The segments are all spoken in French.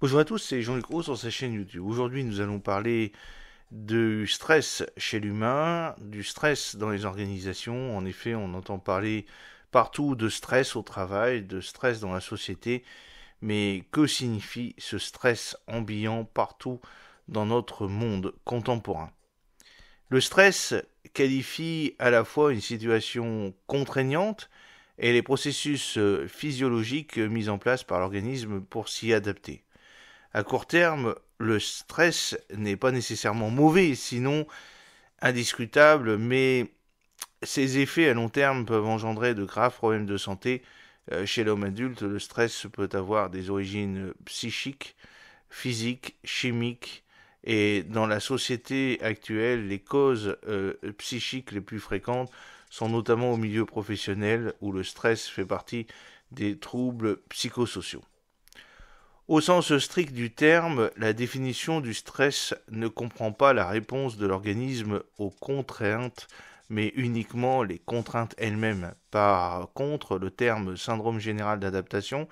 Bonjour à tous, c'est Jean-Luc Roux sur sa chaîne YouTube. Aujourd'hui, nous allons parler du stress chez l'humain, du stress dans les organisations. En effet, on entend parler partout de stress au travail, de stress dans la société. Mais que signifie ce stress ambiant partout dans notre monde contemporain Le stress qualifie à la fois une situation contraignante et les processus euh, physiologiques mis en place par l'organisme pour s'y adapter à court terme, le stress n'est pas nécessairement mauvais, sinon indiscutable, mais ses effets à long terme peuvent engendrer de graves problèmes de santé. Euh, chez l'homme adulte, le stress peut avoir des origines psychiques, physiques, chimiques, et dans la société actuelle, les causes euh, psychiques les plus fréquentes sont notamment au milieu professionnel, où le stress fait partie des troubles psychosociaux. Au sens strict du terme, la définition du stress ne comprend pas la réponse de l'organisme aux contraintes, mais uniquement les contraintes elles-mêmes. Par contre, le terme syndrome général d'adaptation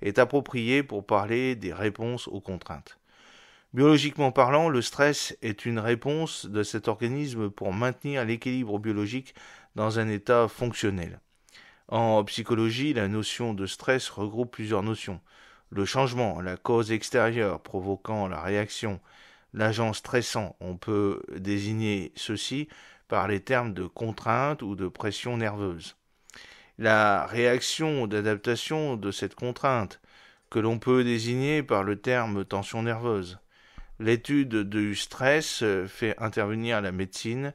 est approprié pour parler des réponses aux contraintes. Biologiquement parlant, le stress est une réponse de cet organisme pour maintenir l'équilibre biologique dans un état fonctionnel. En psychologie, la notion de stress regroupe plusieurs notions le changement, la cause extérieure provoquant la réaction, l'agent stressant, on peut désigner ceci par les termes de contrainte ou de pression nerveuse. La réaction d'adaptation de cette contrainte, que l'on peut désigner par le terme tension nerveuse. L'étude du stress fait intervenir la médecine,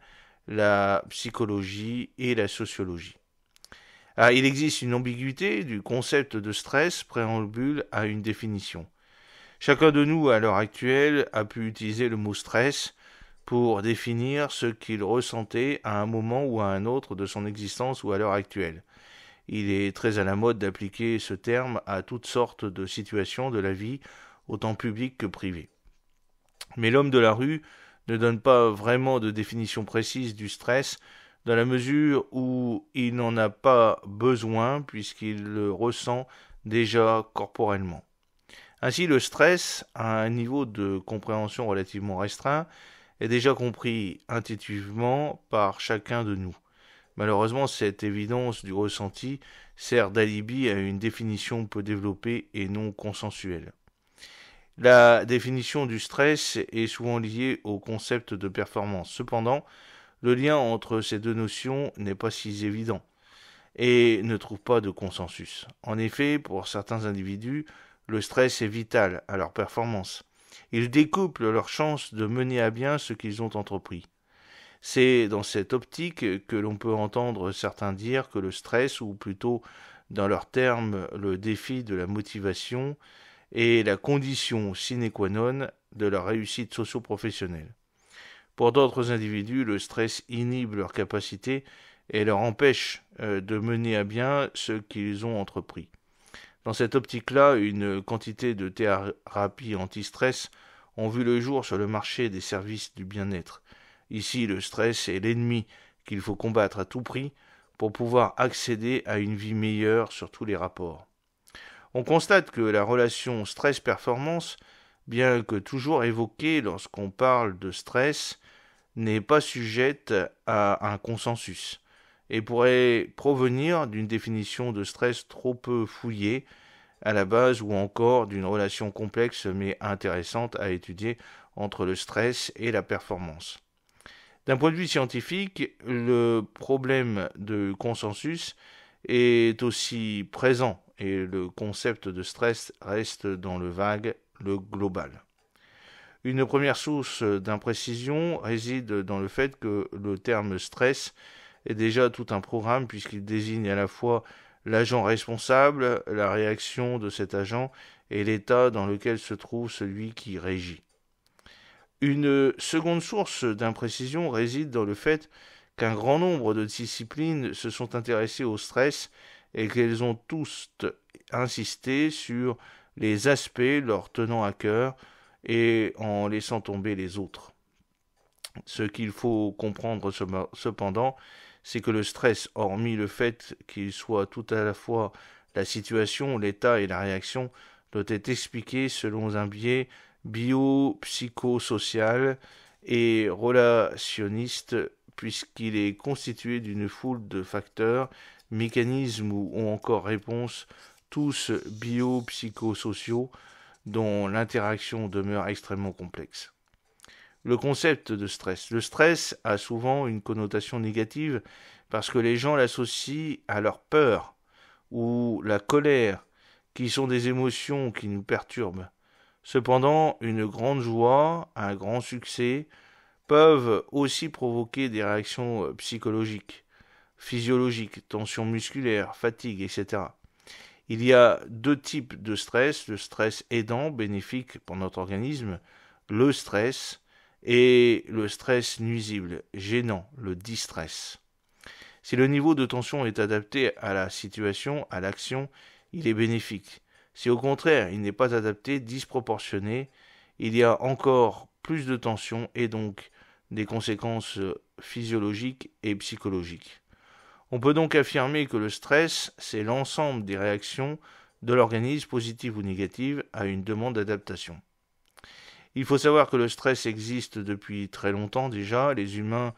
la psychologie et la sociologie. Ah, il existe une ambiguïté du concept de stress préambule à une définition. Chacun de nous, à l'heure actuelle, a pu utiliser le mot stress pour définir ce qu'il ressentait à un moment ou à un autre de son existence ou à l'heure actuelle. Il est très à la mode d'appliquer ce terme à toutes sortes de situations de la vie, autant publiques que privées. Mais l'homme de la rue ne donne pas vraiment de définition précise du stress dans la mesure où il n'en a pas besoin puisqu'il le ressent déjà corporellement. Ainsi, le stress, à un niveau de compréhension relativement restreint, est déjà compris intuitivement par chacun de nous. Malheureusement, cette évidence du ressenti sert d'alibi à une définition peu développée et non consensuelle. La définition du stress est souvent liée au concept de performance. Cependant, le lien entre ces deux notions n'est pas si évident et ne trouve pas de consensus. En effet, pour certains individus, le stress est vital à leur performance. Il découple leurs chances de mener à bien ce qu'ils ont entrepris. C'est dans cette optique que l'on peut entendre certains dire que le stress, ou plutôt dans leurs termes le défi de la motivation, est la condition sine qua non de leur réussite socio-professionnelle. Pour d'autres individus, le stress inhibe leur capacité et leur empêche euh, de mener à bien ce qu'ils ont entrepris. Dans cette optique-là, une quantité de thérapies anti-stress ont vu le jour sur le marché des services du bien-être. Ici, le stress est l'ennemi qu'il faut combattre à tout prix pour pouvoir accéder à une vie meilleure sur tous les rapports. On constate que la relation stress-performance, bien que toujours évoquée lorsqu'on parle de stress, n'est pas sujette à un consensus et pourrait provenir d'une définition de stress trop peu fouillée à la base ou encore d'une relation complexe mais intéressante à étudier entre le stress et la performance. D'un point de vue scientifique, le problème de consensus est aussi présent et le concept de stress reste dans le vague, le global. Une première source d'imprécision réside dans le fait que le terme stress est déjà tout un programme puisqu'il désigne à la fois l'agent responsable, la réaction de cet agent et l'état dans lequel se trouve celui qui régit. Une seconde source d'imprécision réside dans le fait qu'un grand nombre de disciplines se sont intéressées au stress et qu'elles ont tous insisté sur les aspects leur tenant à cœur, et en laissant tomber les autres. Ce qu'il faut comprendre cependant, c'est que le stress, hormis le fait qu'il soit tout à la fois la situation, l'état et la réaction, doit être expliqué selon un biais biopsychosocial et relationniste, puisqu'il est constitué d'une foule de facteurs, mécanismes ou encore réponses, tous biopsychosociaux, dont l'interaction demeure extrêmement complexe. Le concept de stress. Le stress a souvent une connotation négative parce que les gens l'associent à leur peur ou la colère, qui sont des émotions qui nous perturbent. Cependant, une grande joie, un grand succès peuvent aussi provoquer des réactions psychologiques, physiologiques, tensions musculaires, fatigue, etc. Il y a deux types de stress, le stress aidant, bénéfique pour notre organisme, le stress, et le stress nuisible, gênant, le distress. Si le niveau de tension est adapté à la situation, à l'action, il est bénéfique. Si au contraire il n'est pas adapté, disproportionné, il y a encore plus de tension et donc des conséquences physiologiques et psychologiques. On peut donc affirmer que le stress, c'est l'ensemble des réactions de l'organisme, positives ou négatives, à une demande d'adaptation. Il faut savoir que le stress existe depuis très longtemps déjà. Les humains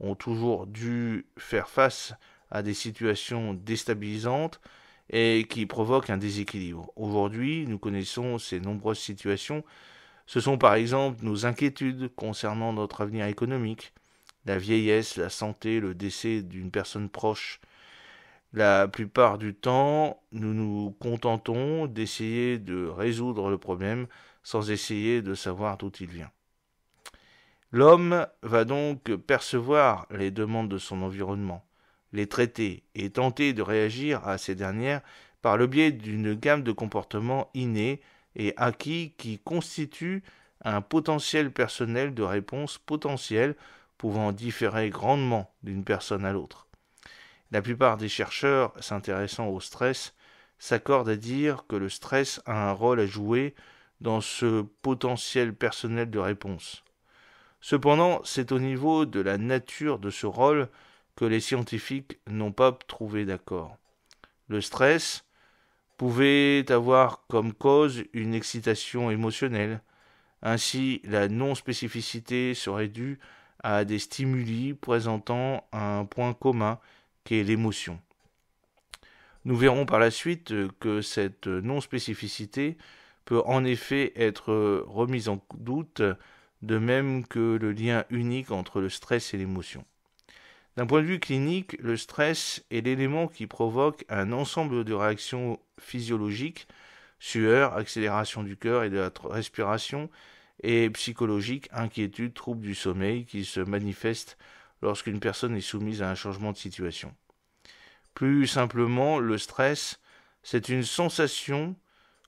ont toujours dû faire face à des situations déstabilisantes et qui provoquent un déséquilibre. Aujourd'hui, nous connaissons ces nombreuses situations. Ce sont par exemple nos inquiétudes concernant notre avenir économique, la vieillesse, la santé, le décès d'une personne proche. La plupart du temps, nous nous contentons d'essayer de résoudre le problème sans essayer de savoir d'où il vient. L'homme va donc percevoir les demandes de son environnement, les traiter et tenter de réagir à ces dernières par le biais d'une gamme de comportements innés et acquis qui constituent un potentiel personnel de réponse potentielle pouvant différer grandement d'une personne à l'autre. La plupart des chercheurs s'intéressant au stress s'accordent à dire que le stress a un rôle à jouer dans ce potentiel personnel de réponse. Cependant, c'est au niveau de la nature de ce rôle que les scientifiques n'ont pas trouvé d'accord. Le stress pouvait avoir comme cause une excitation émotionnelle. Ainsi, la non-spécificité serait due à des stimuli présentant un point commun qui est l'émotion. Nous verrons par la suite que cette non-spécificité peut en effet être remise en doute, de même que le lien unique entre le stress et l'émotion. D'un point de vue clinique, le stress est l'élément qui provoque un ensemble de réactions physiologiques, sueur, accélération du cœur et de la respiration, et psychologique inquiétude trouble du sommeil, qui se manifeste lorsqu'une personne est soumise à un changement de situation. Plus simplement, le stress, c'est une sensation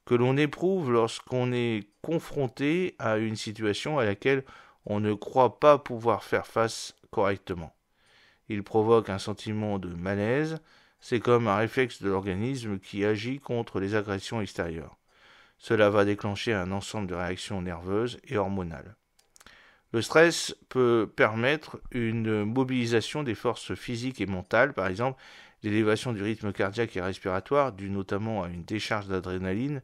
que l'on éprouve lorsqu'on est confronté à une situation à laquelle on ne croit pas pouvoir faire face correctement. Il provoque un sentiment de malaise, c'est comme un réflexe de l'organisme qui agit contre les agressions extérieures. Cela va déclencher un ensemble de réactions nerveuses et hormonales. Le stress peut permettre une mobilisation des forces physiques et mentales, par exemple l'élévation du rythme cardiaque et respiratoire, due notamment à une décharge d'adrénaline,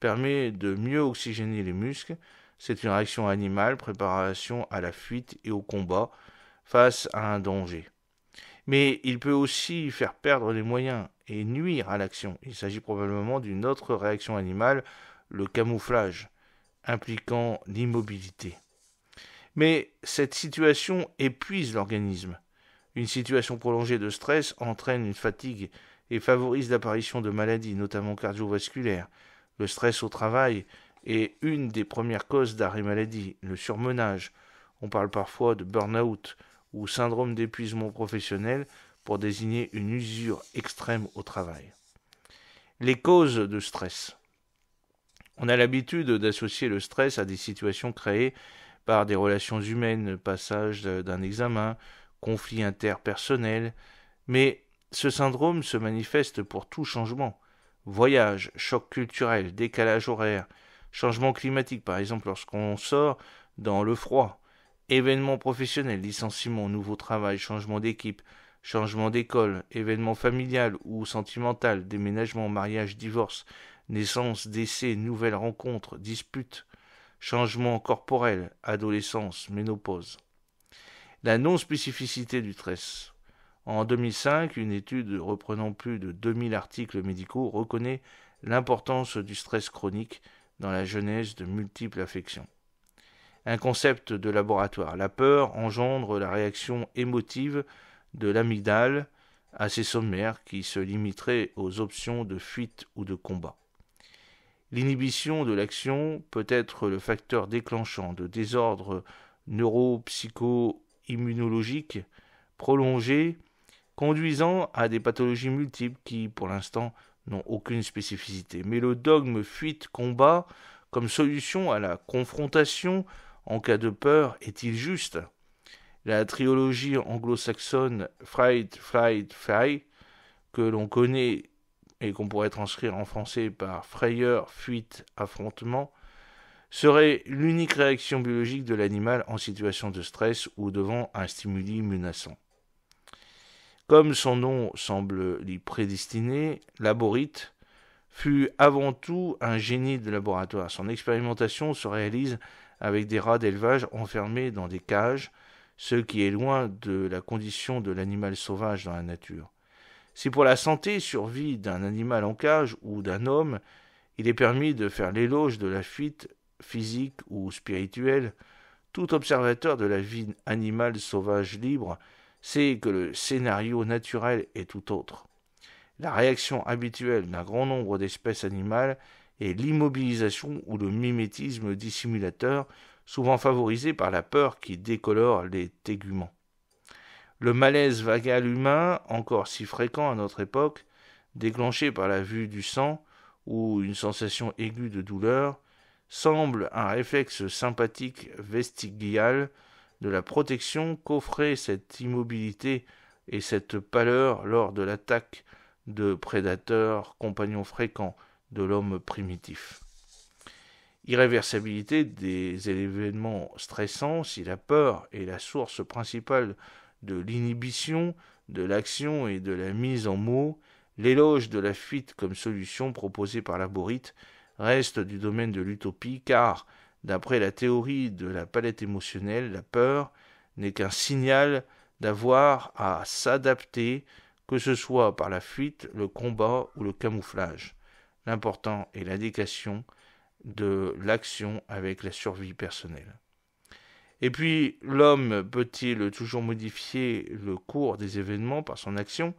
permet de mieux oxygéner les muscles. C'est une réaction animale, préparation à la fuite et au combat face à un danger. Mais il peut aussi faire perdre les moyens et nuire à l'action. Il s'agit probablement d'une autre réaction animale le camouflage, impliquant l'immobilité. Mais cette situation épuise l'organisme. Une situation prolongée de stress entraîne une fatigue et favorise l'apparition de maladies, notamment cardiovasculaires. Le stress au travail est une des premières causes d'arrêt maladie, le surmenage. On parle parfois de burn-out ou syndrome d'épuisement professionnel pour désigner une usure extrême au travail. Les causes de stress. On a l'habitude d'associer le stress à des situations créées par des relations humaines, passage d'un examen, conflit interpersonnel, mais ce syndrome se manifeste pour tout changement. Voyage, choc culturel, décalage horaire, changement climatique par exemple lorsqu'on sort dans le froid, événements professionnels, licenciement, nouveau travail, changement d'équipe, changement d'école, événement familial ou sentimental, déménagement, mariage, divorce, naissance, décès, nouvelles rencontres, disputes, changements corporels, adolescence, ménopause. La non-spécificité du stress. En 2005, une étude reprenant plus de 2000 articles médicaux reconnaît l'importance du stress chronique dans la jeunesse de multiples affections. Un concept de laboratoire. La peur engendre la réaction émotive de l'amygdale ses sommaires qui se limiterait aux options de fuite ou de combat. L'inhibition de l'action peut être le facteur déclenchant de désordres neuropsycho-immunologiques prolongés, conduisant à des pathologies multiples qui, pour l'instant, n'ont aucune spécificité. Mais le dogme fuite-combat comme solution à la confrontation en cas de peur est-il juste La triologie anglo-saxonne Fright, Flight, frey que l'on connaît et qu'on pourrait transcrire en français par frayeur, fuite, affrontement, serait l'unique réaction biologique de l'animal en situation de stress ou devant un stimuli menaçant. Comme son nom semble l'y prédestiner, Laborite fut avant tout un génie de laboratoire. Son expérimentation se réalise avec des rats d'élevage enfermés dans des cages, ce qui est loin de la condition de l'animal sauvage dans la nature. Si pour la santé survie d'un animal en cage ou d'un homme, il est permis de faire l'éloge de la fuite physique ou spirituelle, tout observateur de la vie animale sauvage libre sait que le scénario naturel est tout autre. La réaction habituelle d'un grand nombre d'espèces animales est l'immobilisation ou le mimétisme dissimulateur, souvent favorisé par la peur qui décolore les téguments. Le malaise vagal humain, encore si fréquent à notre époque, déclenché par la vue du sang ou une sensation aiguë de douleur, semble un réflexe sympathique vestigial de la protection qu'offrait cette immobilité et cette pâleur lors de l'attaque de prédateurs compagnons fréquents de l'homme primitif. Irréversibilité des événements stressants, si la peur est la source principale de l'inhibition, de l'action et de la mise en mots, l'éloge de la fuite comme solution proposée par la reste du domaine de l'utopie car, d'après la théorie de la palette émotionnelle, la peur n'est qu'un signal d'avoir à s'adapter, que ce soit par la fuite, le combat ou le camouflage. L'important est l'indication de l'action avec la survie personnelle. Et puis, l'homme peut-il toujours modifier le cours des événements par son action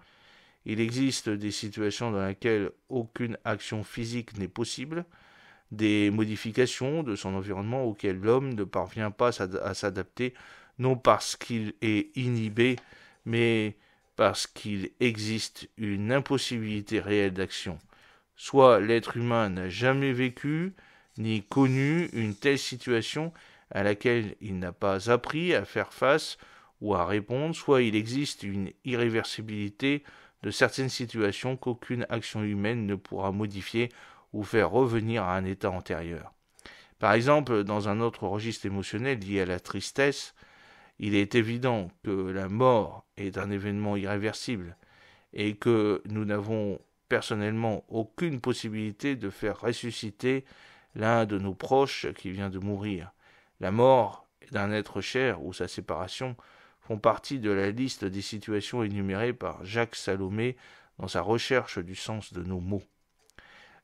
Il existe des situations dans lesquelles aucune action physique n'est possible, des modifications de son environnement auxquelles l'homme ne parvient pas à s'adapter, non parce qu'il est inhibé, mais parce qu'il existe une impossibilité réelle d'action. Soit l'être humain n'a jamais vécu ni connu une telle situation, à laquelle il n'a pas appris à faire face ou à répondre, soit il existe une irréversibilité de certaines situations qu'aucune action humaine ne pourra modifier ou faire revenir à un état antérieur. Par exemple, dans un autre registre émotionnel lié à la tristesse, il est évident que la mort est un événement irréversible et que nous n'avons personnellement aucune possibilité de faire ressusciter l'un de nos proches qui vient de mourir. La mort d'un être cher ou sa séparation font partie de la liste des situations énumérées par Jacques Salomé dans sa recherche du sens de nos mots.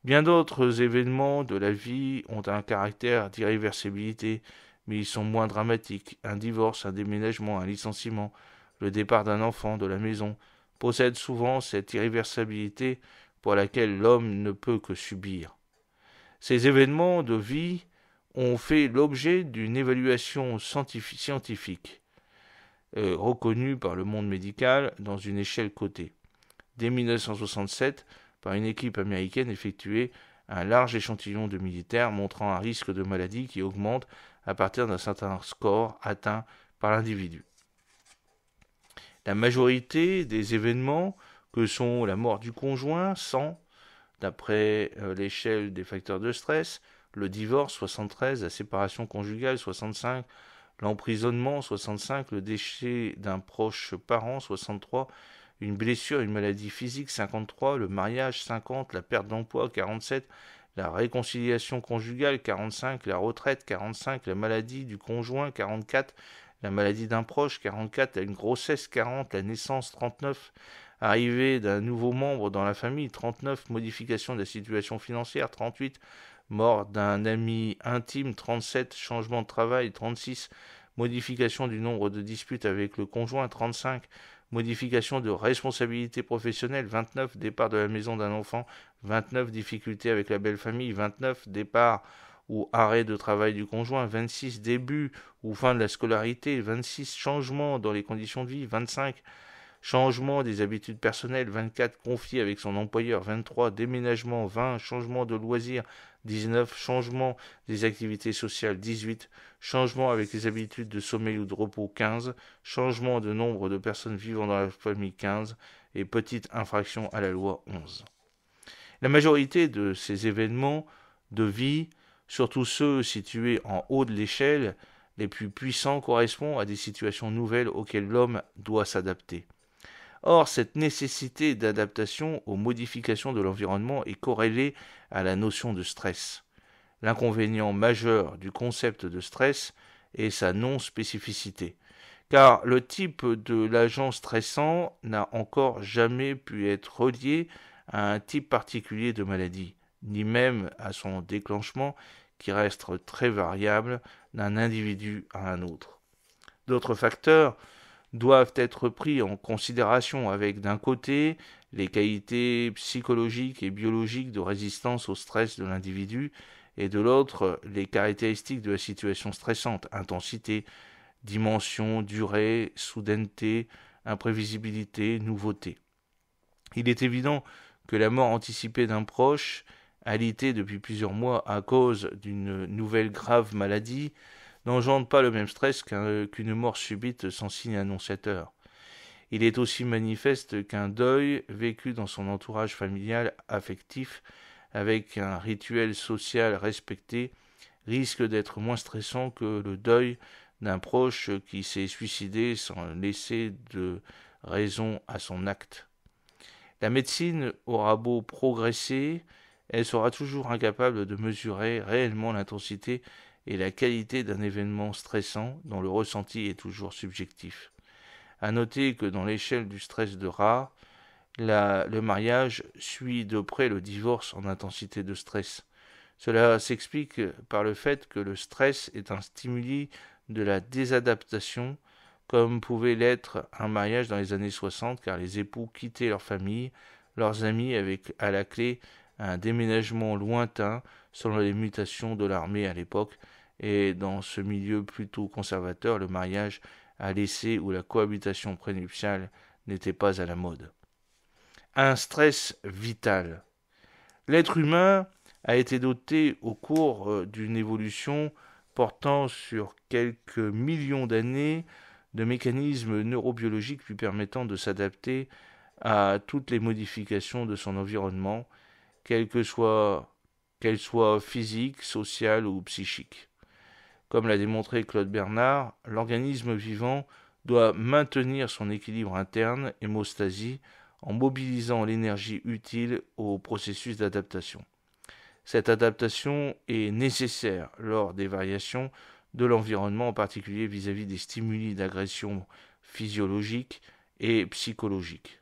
Bien d'autres événements de la vie ont un caractère d'irréversibilité, mais ils sont moins dramatiques. Un divorce, un déménagement, un licenciement, le départ d'un enfant de la maison possèdent souvent cette irréversibilité pour laquelle l'homme ne peut que subir. Ces événements de vie ont fait l'objet d'une évaluation scientifique euh, reconnue par le monde médical dans une échelle cotée. Dès 1967, par une équipe américaine effectuée un large échantillon de militaires montrant un risque de maladie qui augmente à partir d'un certain score atteint par l'individu. La majorité des événements que sont la mort du conjoint, sont d'après euh, l'échelle des facteurs de stress, le divorce 73, la séparation conjugale 65, l'emprisonnement 65, le déchet d'un proche parent 63, une blessure, une maladie physique 53, le mariage 50, la perte d'emploi 47, la réconciliation conjugale 45, la retraite 45, la maladie du conjoint 44, la maladie d'un proche 44, une grossesse 40, la naissance 39, arrivée d'un nouveau membre dans la famille 39, modification de la situation financière 38, mort d'un ami intime, 37, changement de travail, 36, modification du nombre de disputes avec le conjoint, 35, modification de responsabilité professionnelle, 29, départ de la maison d'un enfant, 29, difficultés avec la belle famille, 29, départ ou arrêt de travail du conjoint, 26, début ou fin de la scolarité, 26, changement dans les conditions de vie, 25, Changement des habitudes personnelles, 24. Conflit avec son employeur, 23. Déménagement, 20. Changement de loisirs, 19. Changement des activités sociales, 18. Changement avec les habitudes de sommeil ou de repos, 15. Changement de nombre de personnes vivant dans la famille, 15. Et petite infraction à la loi, 11. La majorité de ces événements de vie, surtout ceux situés en haut de l'échelle, les plus puissants correspondent à des situations nouvelles auxquelles l'homme doit s'adapter. Or, cette nécessité d'adaptation aux modifications de l'environnement est corrélée à la notion de stress. L'inconvénient majeur du concept de stress est sa non-spécificité, car le type de l'agent stressant n'a encore jamais pu être relié à un type particulier de maladie, ni même à son déclenchement qui reste très variable d'un individu à un autre. D'autres facteurs doivent être pris en considération avec d'un côté les qualités psychologiques et biologiques de résistance au stress de l'individu et de l'autre les caractéristiques de la situation stressante, intensité, dimension, durée, soudaineté, imprévisibilité, nouveauté. Il est évident que la mort anticipée d'un proche, alité depuis plusieurs mois à cause d'une nouvelle grave maladie, n'engendre pas le même stress qu'une mort subite sans signe annonciateur. Il est aussi manifeste qu'un deuil vécu dans son entourage familial affectif, avec un rituel social respecté, risque d'être moins stressant que le deuil d'un proche qui s'est suicidé sans laisser de raison à son acte. La médecine aura beau progresser, elle sera toujours incapable de mesurer réellement l'intensité et la qualité d'un événement stressant dont le ressenti est toujours subjectif. À noter que dans l'échelle du stress de rare, le mariage suit de près le divorce en intensité de stress. Cela s'explique par le fait que le stress est un stimuli de la désadaptation, comme pouvait l'être un mariage dans les années 60, car les époux quittaient leur famille, leurs amis avec à la clé un déménagement lointain selon les mutations de l'armée à l'époque, et dans ce milieu plutôt conservateur, le mariage a laissé où la cohabitation prénuptiale n'était pas à la mode. Un stress vital. L'être humain a été doté au cours euh, d'une évolution portant sur quelques millions d'années de mécanismes neurobiologiques lui permettant de s'adapter à toutes les modifications de son environnement, qu'elles que soit soient physiques, sociales ou psychiques. Comme l'a démontré Claude Bernard, l'organisme vivant doit maintenir son équilibre interne, hémostasie, en mobilisant l'énergie utile au processus d'adaptation. Cette adaptation est nécessaire lors des variations de l'environnement, en particulier vis-à-vis -vis des stimuli d'agression physiologique et psychologique.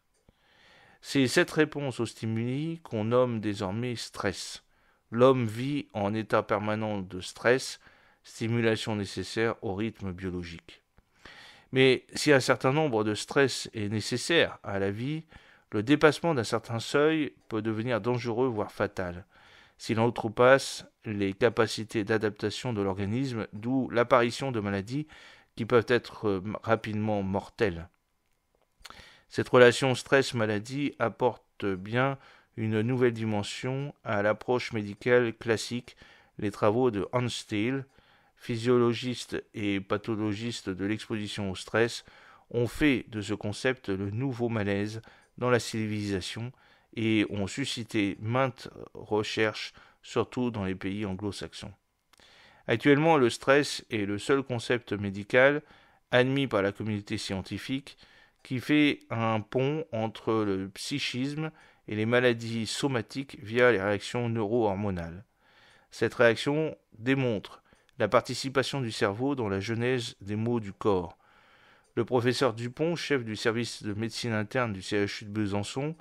C'est cette réponse aux stimuli qu'on nomme désormais stress. L'homme vit en état permanent de stress stimulation nécessaire au rythme biologique. Mais si un certain nombre de stress est nécessaire à la vie, le dépassement d'un certain seuil peut devenir dangereux, voire fatal, si l'on outrepasse les capacités d'adaptation de l'organisme, d'où l'apparition de maladies qui peuvent être euh, rapidement mortelles. Cette relation stress-maladie apporte bien une nouvelle dimension à l'approche médicale classique. Les travaux de Hans Steele physiologistes et pathologistes de l'exposition au stress ont fait de ce concept le nouveau malaise dans la civilisation et ont suscité maintes recherches, surtout dans les pays anglo-saxons. Actuellement, le stress est le seul concept médical admis par la communauté scientifique qui fait un pont entre le psychisme et les maladies somatiques via les réactions neuro-hormonales. Cette réaction démontre la participation du cerveau dans la genèse des maux du corps. Le professeur Dupont, chef du service de médecine interne du CHU de Besançon,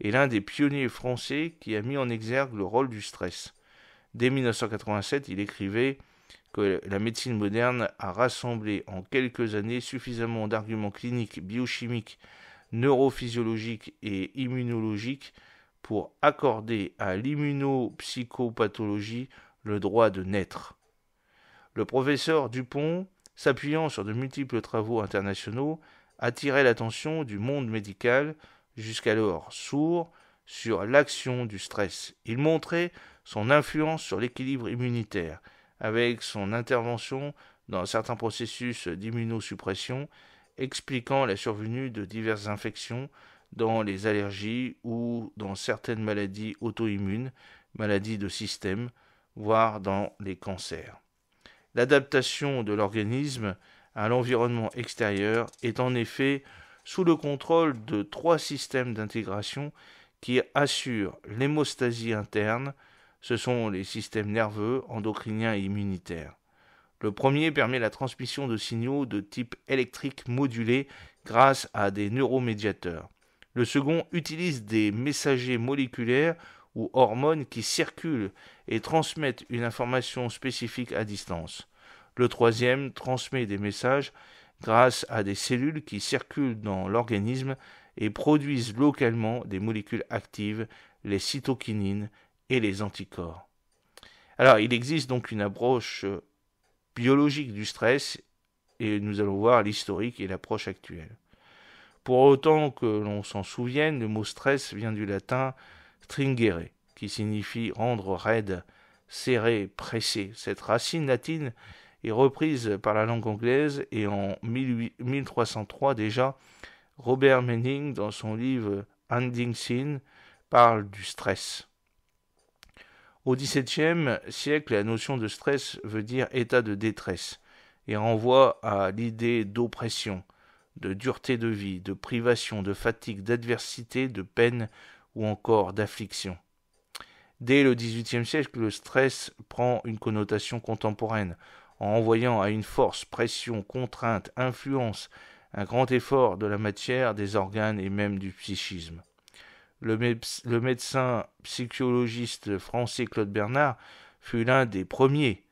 est l'un des pionniers français qui a mis en exergue le rôle du stress. Dès 1987, il écrivait que la médecine moderne a rassemblé en quelques années suffisamment d'arguments cliniques, biochimiques, neurophysiologiques et immunologiques pour accorder à l'immunopsychopathologie le droit de naître. Le professeur Dupont, s'appuyant sur de multiples travaux internationaux, attirait l'attention du monde médical, jusqu'alors sourd, sur l'action du stress. Il montrait son influence sur l'équilibre immunitaire, avec son intervention dans certains processus d'immunosuppression, expliquant la survenue de diverses infections dans les allergies ou dans certaines maladies auto-immunes, maladies de système, voire dans les cancers. L'adaptation de l'organisme à l'environnement extérieur est en effet sous le contrôle de trois systèmes d'intégration qui assurent l'hémostasie interne, ce sont les systèmes nerveux, endocriniens et immunitaires. Le premier permet la transmission de signaux de type électrique modulés grâce à des neuromédiateurs. Le second utilise des messagers moléculaires ou hormones qui circulent et transmettent une information spécifique à distance. Le troisième transmet des messages grâce à des cellules qui circulent dans l'organisme et produisent localement des molécules actives, les cytokinines et les anticorps. Alors, il existe donc une approche euh, biologique du stress et nous allons voir l'historique et l'approche actuelle. Pour autant que l'on s'en souvienne, le mot stress vient du latin stringere, qui signifie rendre raide, serré, pressé. Cette racine latine est reprise par la langue anglaise et en 1303 déjà, Robert Menning, dans son livre Handing Sin, parle du stress. Au XVIIe siècle, la notion de stress veut dire état de détresse et renvoie à l'idée d'oppression, de dureté de vie, de privation, de fatigue, d'adversité, de peine, ou encore d'affliction. Dès le XVIIIe siècle, le stress prend une connotation contemporaine, en envoyant à une force, pression, contrainte, influence, un grand effort de la matière, des organes et même du psychisme. Le, médecin psychologiste français Claude Bernard fut l'un des premiers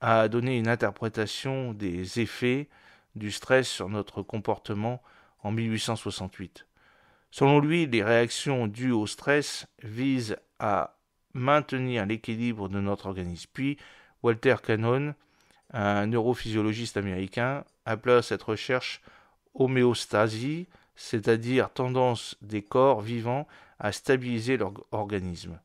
à donner une interprétation des effets du stress sur notre comportement en 1868. Selon lui, les réactions dues au stress visent à maintenir l'équilibre de notre organisme. Puis, Walter Cannon, un neurophysiologiste américain, appela cette recherche homéostasie, c'est-à-dire tendance des corps vivants à stabiliser leur organisme.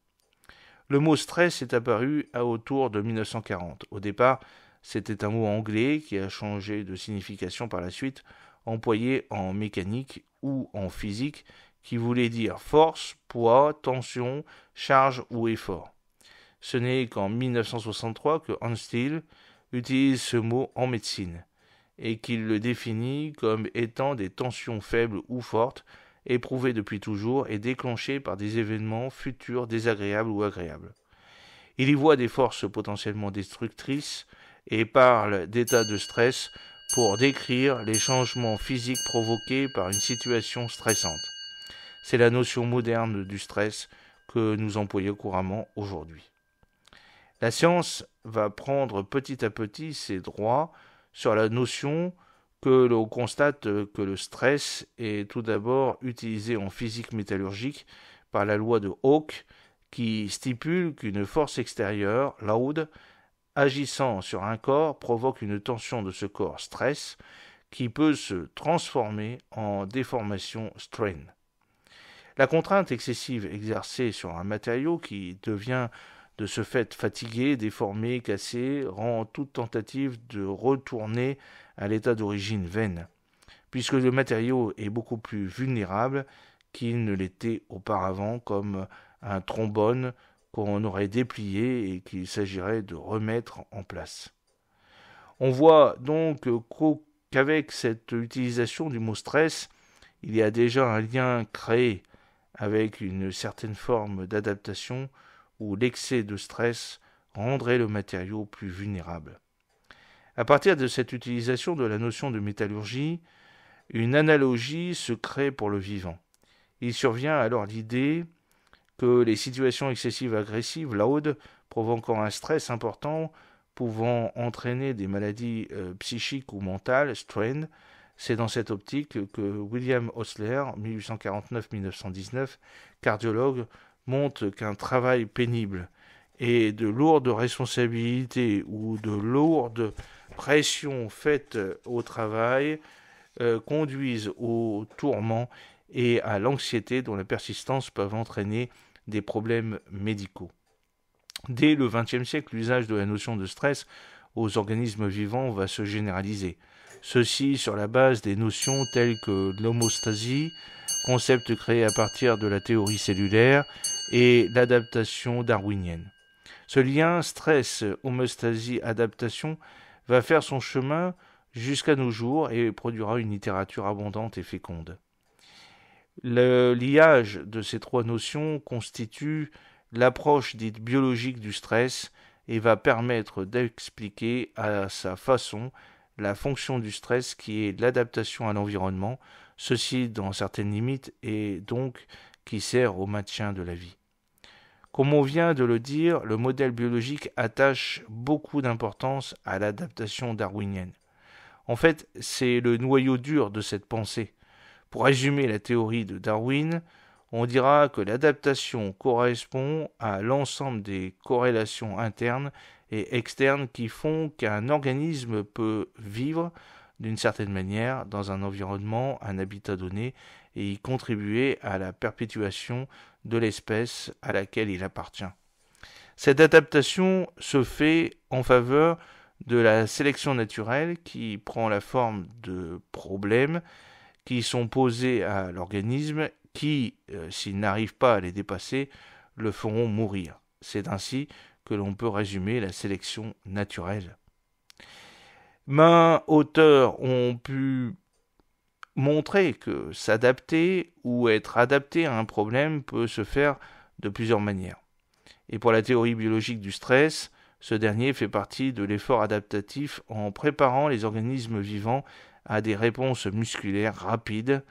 Le mot stress est apparu à autour de 1940. Au départ, c'était un mot anglais qui a changé de signification par la suite employé en mécanique ou en physique qui voulait dire force, poids, tension, charge ou effort. Ce n'est qu'en 1963 que Hans utilise ce mot en médecine et qu'il le définit comme étant des tensions faibles ou fortes éprouvées depuis toujours et déclenchées par des événements futurs désagréables ou agréables. Il y voit des forces potentiellement destructrices et parle d'états de stress pour décrire les changements physiques provoqués par une situation stressante. C'est la notion moderne du stress que nous employons couramment aujourd'hui. La science va prendre petit à petit ses droits sur la notion que l'on constate que le stress est tout d'abord utilisé en physique métallurgique par la loi de Hawke qui stipule qu'une force extérieure, l'aude, agissant sur un corps provoque une tension de ce corps stress qui peut se transformer en déformation strain. La contrainte excessive exercée sur un matériau qui devient de ce fait fatigué, déformé, cassé, rend toute tentative de retourner à l'état d'origine vaine, puisque le matériau est beaucoup plus vulnérable qu'il ne l'était auparavant, comme un trombone qu'on aurait déplié et qu'il s'agirait de remettre en place. On voit donc qu'avec cette utilisation du mot stress, il y a déjà un lien créé avec une certaine forme d'adaptation où l'excès de stress rendrait le matériau plus vulnérable. À partir de cette utilisation de la notion de métallurgie, une analogie se crée pour le vivant. Il survient alors l'idée que les situations excessives agressives, laudes provoquant un stress important, pouvant entraîner des maladies euh, psychiques ou mentales, strain. C'est dans cette optique que William Osler, 1849-1919, cardiologue, montre qu'un travail pénible et de lourdes responsabilités ou de lourdes pressions faites euh, au travail euh, conduisent au tourment et à l'anxiété dont la persistance peuvent entraîner des problèmes médicaux. Dès le XXe siècle, l'usage de la notion de stress aux organismes vivants va se généraliser. Ceci sur la base des notions telles que l'homostasie, concept créé à partir de la théorie cellulaire, et l'adaptation darwinienne. Ce lien stress, homostasie, adaptation va faire son chemin jusqu'à nos jours et produira une littérature abondante et féconde. Le liage de ces trois notions constitue l'approche dite biologique du stress et va permettre d'expliquer à sa façon la fonction du stress qui est l'adaptation à l'environnement, ceci dans certaines limites et donc qui sert au maintien de la vie. Comme on vient de le dire, le modèle biologique attache beaucoup d'importance à l'adaptation darwinienne. En fait, c'est le noyau dur de cette pensée. Pour résumer la théorie de Darwin, on dira que l'adaptation correspond à l'ensemble des corrélations internes et externes qui font qu'un organisme peut vivre d'une certaine manière dans un environnement, un habitat donné, et y contribuer à la perpétuation de l'espèce à laquelle il appartient. Cette adaptation se fait en faveur de la sélection naturelle qui prend la forme de problèmes qui sont posés à l'organisme qui, euh, s'ils n'arrivent pas à les dépasser, le feront mourir. C'est ainsi que l'on peut résumer la sélection naturelle. Mains auteurs ont pu montrer que s'adapter ou être adapté à un problème peut se faire de plusieurs manières. Et pour la théorie biologique du stress, ce dernier fait partie de l'effort adaptatif en préparant les organismes vivants à des réponses musculaires rapides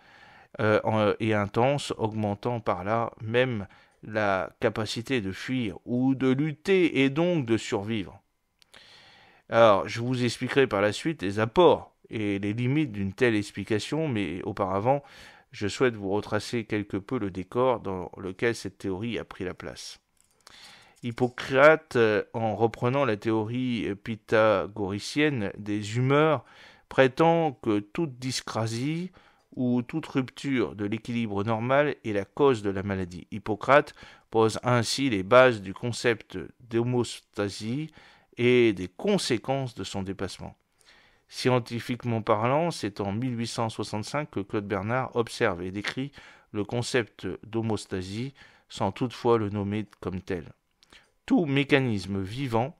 euh, euh, et intenses, augmentant par là même la capacité de fuir ou de lutter et donc de survivre. Alors, je vous expliquerai par la suite les apports et les limites d'une telle explication, mais auparavant, je souhaite vous retracer quelque peu le décor dans lequel cette théorie a pris la place. Hippocrate, euh, en reprenant la théorie pythagoricienne des humeurs, prétend que toute dyscrasie ou toute rupture de l'équilibre normal est la cause de la maladie. Hippocrate pose ainsi les bases du concept d'homostasie et des conséquences de son dépassement. Scientifiquement parlant, c'est en 1865 que Claude Bernard observe et décrit le concept d'homostasie sans toutefois le nommer comme tel. Tout mécanisme vivant,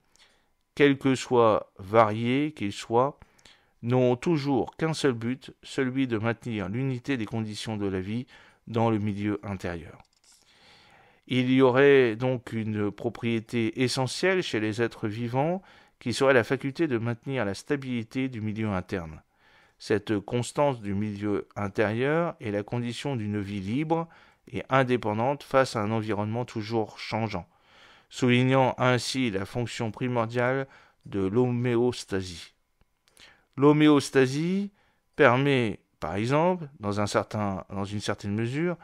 quel que soit varié qu'il soit, n'ont toujours qu'un seul but, celui de maintenir l'unité des conditions de la vie dans le milieu intérieur. Il y aurait donc une propriété essentielle chez les êtres vivants qui serait la faculté de maintenir la stabilité du milieu interne. Cette constance du milieu intérieur est la condition d'une vie libre et indépendante face à un environnement toujours changeant, soulignant ainsi la fonction primordiale de l'homéostasie. L'homéostasie permet, par exemple, dans, un certain, dans une certaine mesure,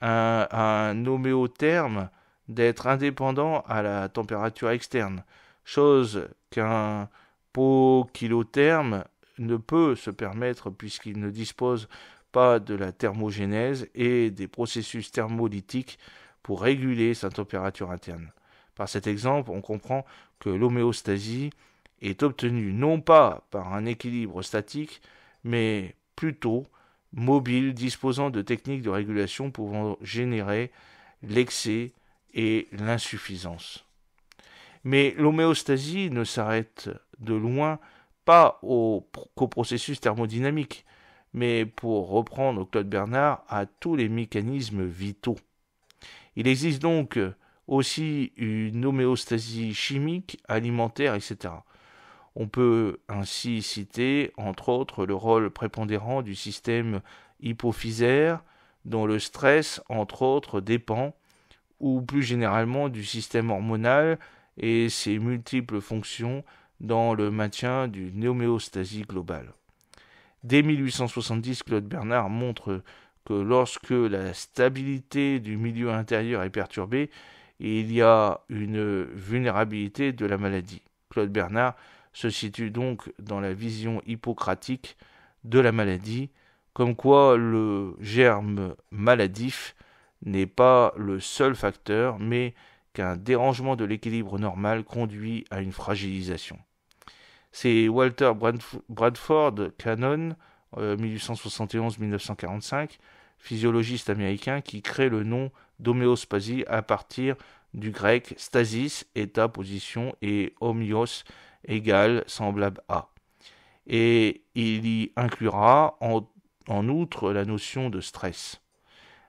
un, un homéotherme d'être indépendant à la température externe, chose qu'un pochylotherme ne peut se permettre puisqu'il ne dispose pas de la thermogénèse et des processus thermolytiques pour réguler sa température interne. Par cet exemple, on comprend que l'homéostasie est obtenue non pas par un équilibre statique, mais plutôt mobile, disposant de techniques de régulation pouvant générer l'excès et l'insuffisance. Mais l'homéostasie ne s'arrête de loin pas au, qu'au processus thermodynamique, mais pour reprendre Claude Bernard, à tous les mécanismes vitaux. Il existe donc aussi une homéostasie chimique, alimentaire, etc. On peut ainsi citer, entre autres, le rôle prépondérant du système hypophysaire, dont le stress, entre autres, dépend, ou plus généralement du système hormonal et ses multiples fonctions dans le maintien d'une homéostasie globale. Dès 1870, Claude Bernard montre que lorsque la stabilité du milieu intérieur est perturbée, il y a une vulnérabilité de la maladie. Claude Bernard se situe donc dans la vision hippocratique de la maladie, comme quoi le germe maladif n'est pas le seul facteur, mais qu'un dérangement de l'équilibre normal conduit à une fragilisation. C'est Walter Bradford Cannon, 1871-1945, euh, physiologiste américain, qui crée le nom d'homéospasie à partir du grec stasis, état, position, et homios, égale semblable à. Et il y inclura en, outre la notion de stress.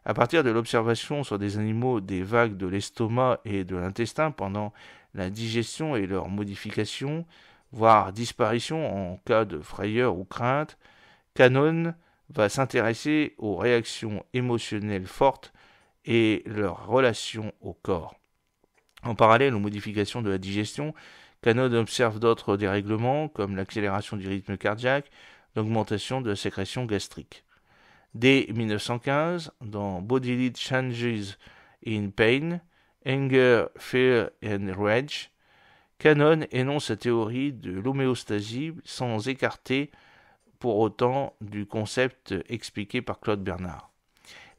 À partir de l'observation sur des animaux des vagues de l'estomac et de l'intestin pendant la digestion et leur modification, voire disparition en cas de frayeur ou crainte, Canon va s'intéresser aux réactions émotionnelles fortes et leur relation au corps. En parallèle aux modifications de la digestion, Canon observe d'autres dérèglements, comme l'accélération du rythme cardiaque, l'augmentation de la sécrétion gastrique. Dès 1915, dans Bodily Changes in Pain, Anger, Fear and Rage, Canon énonce sa théorie de l'homéostasie sans écarter pour autant du concept expliqué par Claude Bernard.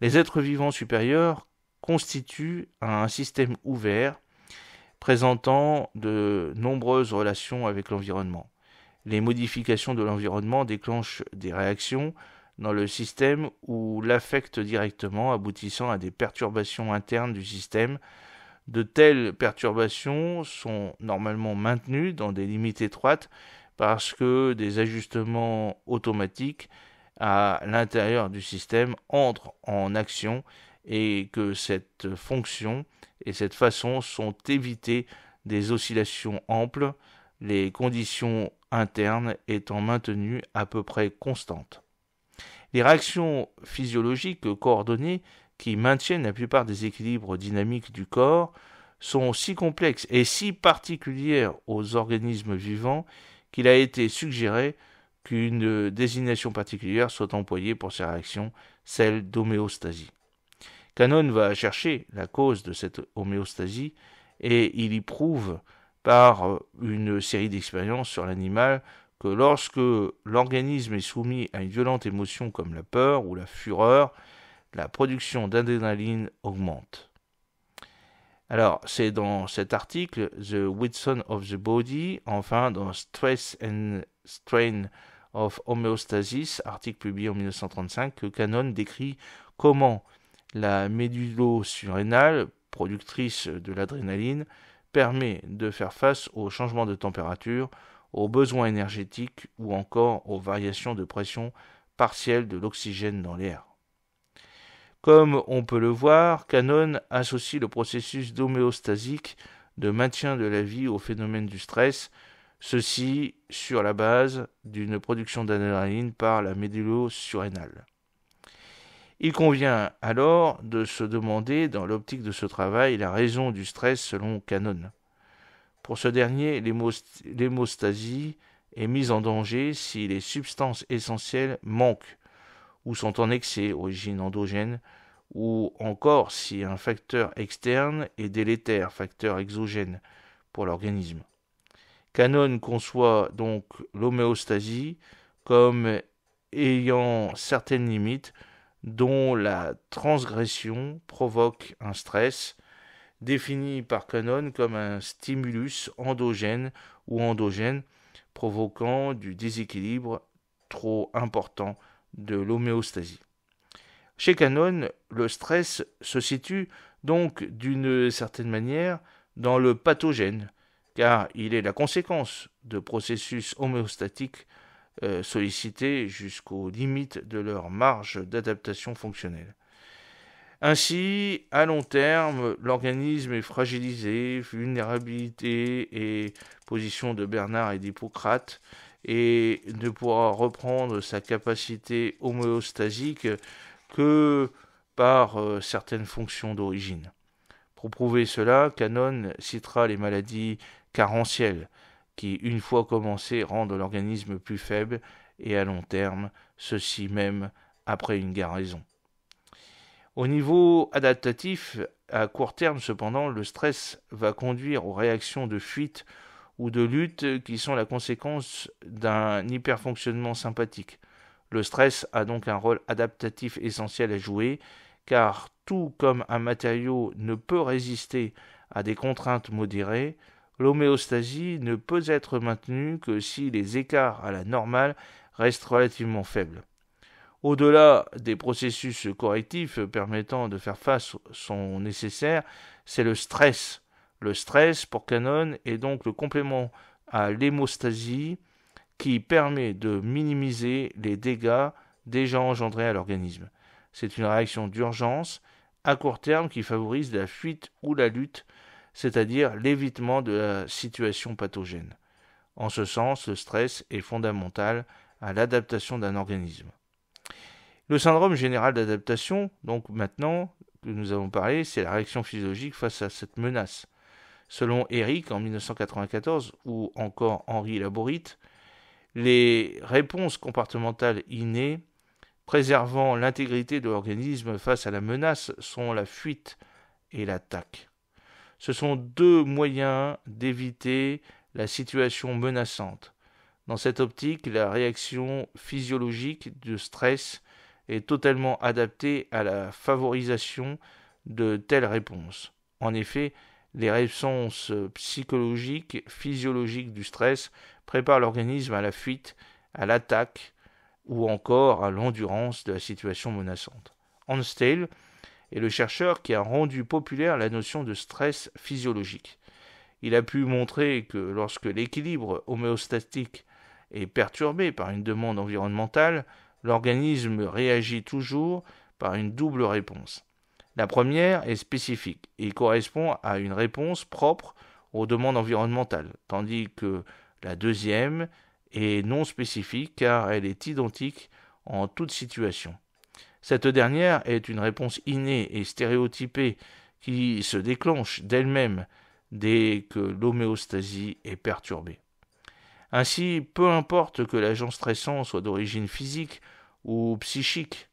Les êtres vivants supérieurs constituent un système ouvert présentant de nombreuses relations avec l'environnement. Les modifications de l'environnement déclenchent des réactions dans le système ou l'affectent directement, aboutissant à des perturbations internes du système. De telles perturbations sont normalement maintenues dans des limites étroites parce que des ajustements automatiques à l'intérieur du système entrent en action et que cette fonction et cette façon sont évitées des oscillations amples, les conditions internes étant maintenues à peu près constantes. Les réactions physiologiques coordonnées qui maintiennent la plupart des équilibres dynamiques du corps sont si complexes et si particulières aux organismes vivants qu'il a été suggéré qu'une désignation particulière soit employée pour ces réactions, celle d'homéostasie. Canon va chercher la cause de cette homéostasie et il y prouve par euh, une série d'expériences sur l'animal que lorsque l'organisme est soumis à une violente émotion comme la peur ou la fureur, la production d'adrénaline augmente. Alors, c'est dans cet article, The Whitson of the Body, enfin dans Stress and Strain of Homeostasis, article publié en 1935, que Cannon décrit comment la médulo productrice de l'adrénaline, permet de faire face aux changements de température, aux besoins énergétiques ou encore aux variations de pression partielle de l'oxygène dans l'air. Comme on peut le voir, Canon associe le processus d'homéostasique de maintien de la vie au phénomène du stress, ceci sur la base d'une production d'adrénaline par la médulo il convient alors de se demander, dans l'optique de ce travail, la raison du stress selon Canon. Pour ce dernier, l'hémostasie est mise en danger si les substances essentielles manquent ou sont en excès, origine endogène, ou encore si un facteur externe est délétère, facteur exogène pour l'organisme. Canon conçoit donc l'homéostasie comme ayant certaines limites dont la transgression provoque un stress, défini par Canon comme un stimulus endogène ou endogène provoquant du déséquilibre trop important de l'homéostasie. Chez Canon, le stress se situe donc d'une certaine manière dans le pathogène, car il est la conséquence de processus homéostatiques euh, sollicités jusqu'aux limites de leur marge d'adaptation fonctionnelle. Ainsi, à long terme, l'organisme est fragilisé, vulnérabilité et position de Bernard et d'Hippocrate, et ne pourra reprendre sa capacité homéostasique que par euh, certaines fonctions d'origine. Pour prouver cela, Canon citera les maladies carentielles, qui, une fois commencé rendent l'organisme plus faible et à long terme, ceci même après une guérison. Au niveau adaptatif, à court terme cependant, le stress va conduire aux réactions de fuite ou de lutte qui sont la conséquence d'un hyperfonctionnement sympathique. Le stress a donc un rôle adaptatif essentiel à jouer, car tout comme un matériau ne peut résister à des contraintes modérées, l'homéostasie ne peut être maintenue que si les écarts à la normale restent relativement faibles. Au-delà des processus correctifs permettant de faire face sont nécessaires, c'est le stress. Le stress pour Canon est donc le complément à l'hémostasie qui permet de minimiser les dégâts déjà engendrés à l'organisme. C'est une réaction d'urgence à court terme qui favorise la fuite ou la lutte c'est-à-dire l'évitement de la situation pathogène. En ce sens, le stress est fondamental à l'adaptation d'un organisme. Le syndrome général d'adaptation, donc maintenant que nous avons parlé, c'est la réaction physiologique face à cette menace. Selon Eric en 1994 ou encore Henri Laborit, les réponses comportementales innées préservant l'intégrité de l'organisme face à la menace sont la fuite et l'attaque. Ce sont deux moyens d'éviter la situation menaçante. Dans cette optique, la réaction physiologique de stress est totalement adaptée à la favorisation de telles réponses. En effet, les réponses psychologiques, physiologiques du stress préparent l'organisme à la fuite, à l'attaque ou encore à l'endurance de la situation menaçante et le chercheur qui a rendu populaire la notion de stress physiologique. Il a pu montrer que lorsque l'équilibre homéostatique est perturbé par une demande environnementale, l'organisme réagit toujours par une double réponse. La première est spécifique et correspond à une réponse propre aux demandes environnementales, tandis que la deuxième est non spécifique car elle est identique en toute situation. Cette dernière est une réponse innée et stéréotypée qui se déclenche d'elle-même dès que l'homéostasie est perturbée. Ainsi, peu importe que l'agent stressant soit d'origine physique ou psychique,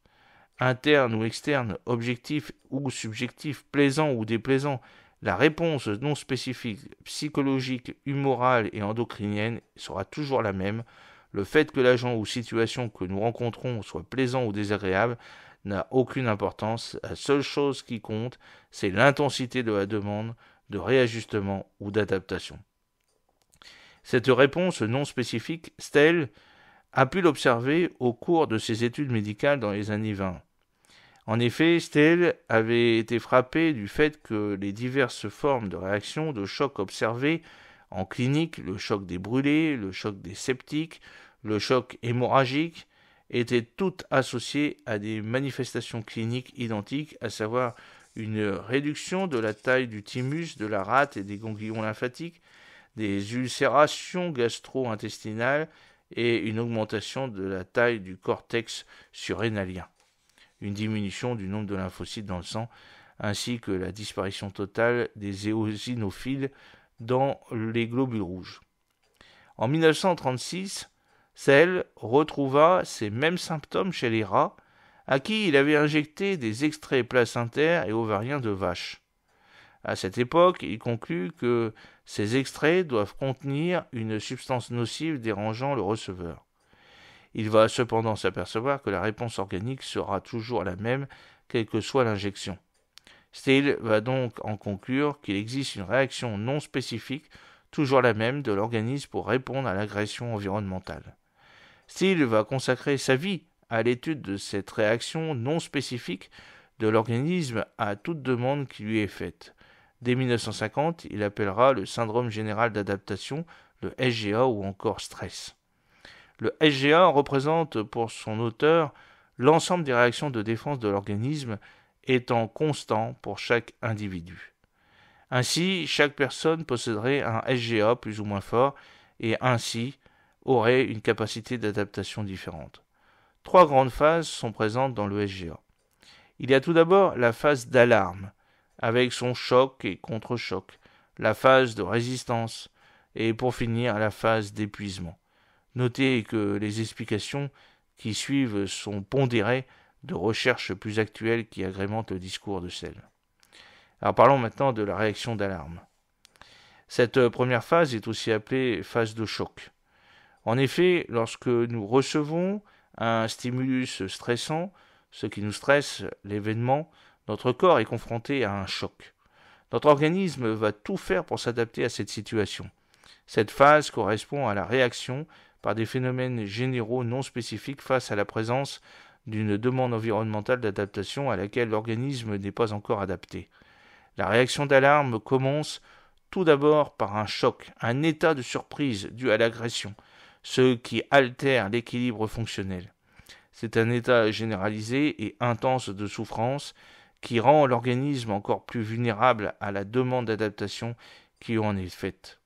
interne ou externe, objectif ou subjectif, plaisant ou déplaisant, la réponse non spécifique, psychologique, humorale et endocrinienne sera toujours la même. Le fait que l'agent ou situation que nous rencontrons soit plaisant ou désagréable n'a aucune importance. La seule chose qui compte, c'est l'intensité de la demande de réajustement ou d'adaptation. Cette réponse non spécifique, Stell a pu l'observer au cours de ses études médicales dans les années 20. En effet, Stell avait été frappé du fait que les diverses formes de réactions de choc observées en clinique, le choc des brûlés, le choc des septiques, le choc hémorragique, étaient toutes associées à des manifestations cliniques identiques, à savoir une réduction de la taille du thymus, de la rate et des ganglions lymphatiques, des ulcérations gastro-intestinales et une augmentation de la taille du cortex surrénalien, une diminution du nombre de lymphocytes dans le sang, ainsi que la disparition totale des éosinophiles dans les globules rouges. En 1936, Sell retrouva ces mêmes symptômes chez les rats, à qui il avait injecté des extraits placentaires et ovariens de vaches. À cette époque, il conclut que ces extraits doivent contenir une substance nocive dérangeant le receveur. Il va cependant s'apercevoir que la réponse organique sera toujours la même, quelle que soit l'injection. Steele va donc en conclure qu'il existe une réaction non spécifique, toujours la même, de l'organisme pour répondre à l'agression environnementale s'il va consacrer sa vie à l'étude de cette réaction non spécifique de l'organisme à toute demande qui lui est faite. Dès 1950, il appellera le syndrome général d'adaptation le SGA ou encore stress. Le SGA représente pour son auteur l'ensemble des réactions de défense de l'organisme étant constant pour chaque individu. Ainsi, chaque personne posséderait un SGA plus ou moins fort et ainsi aurait une capacité d'adaptation différente. Trois grandes phases sont présentes dans le SGA. Il y a tout d'abord la phase d'alarme, avec son choc et contre-choc, la phase de résistance, et pour finir la phase d'épuisement. Notez que les explications qui suivent sont pondérées de recherches plus actuelles qui agrémentent le discours de celle. Alors parlons maintenant de la réaction d'alarme. Cette euh, première phase est aussi appelée phase de choc. En effet, lorsque nous recevons un stimulus stressant, ce qui nous stresse, l'événement, notre corps est confronté à un choc. Notre organisme va tout faire pour s'adapter à cette situation. Cette phase correspond à la réaction par des phénomènes généraux non spécifiques face à la présence d'une demande environnementale d'adaptation à laquelle l'organisme n'est pas encore adapté. La réaction d'alarme commence tout d'abord par un choc, un état de surprise dû à l'agression, ce qui altère l'équilibre fonctionnel. C'est un état généralisé et intense de souffrance qui rend l'organisme encore plus vulnérable à la demande d'adaptation qui en est faite.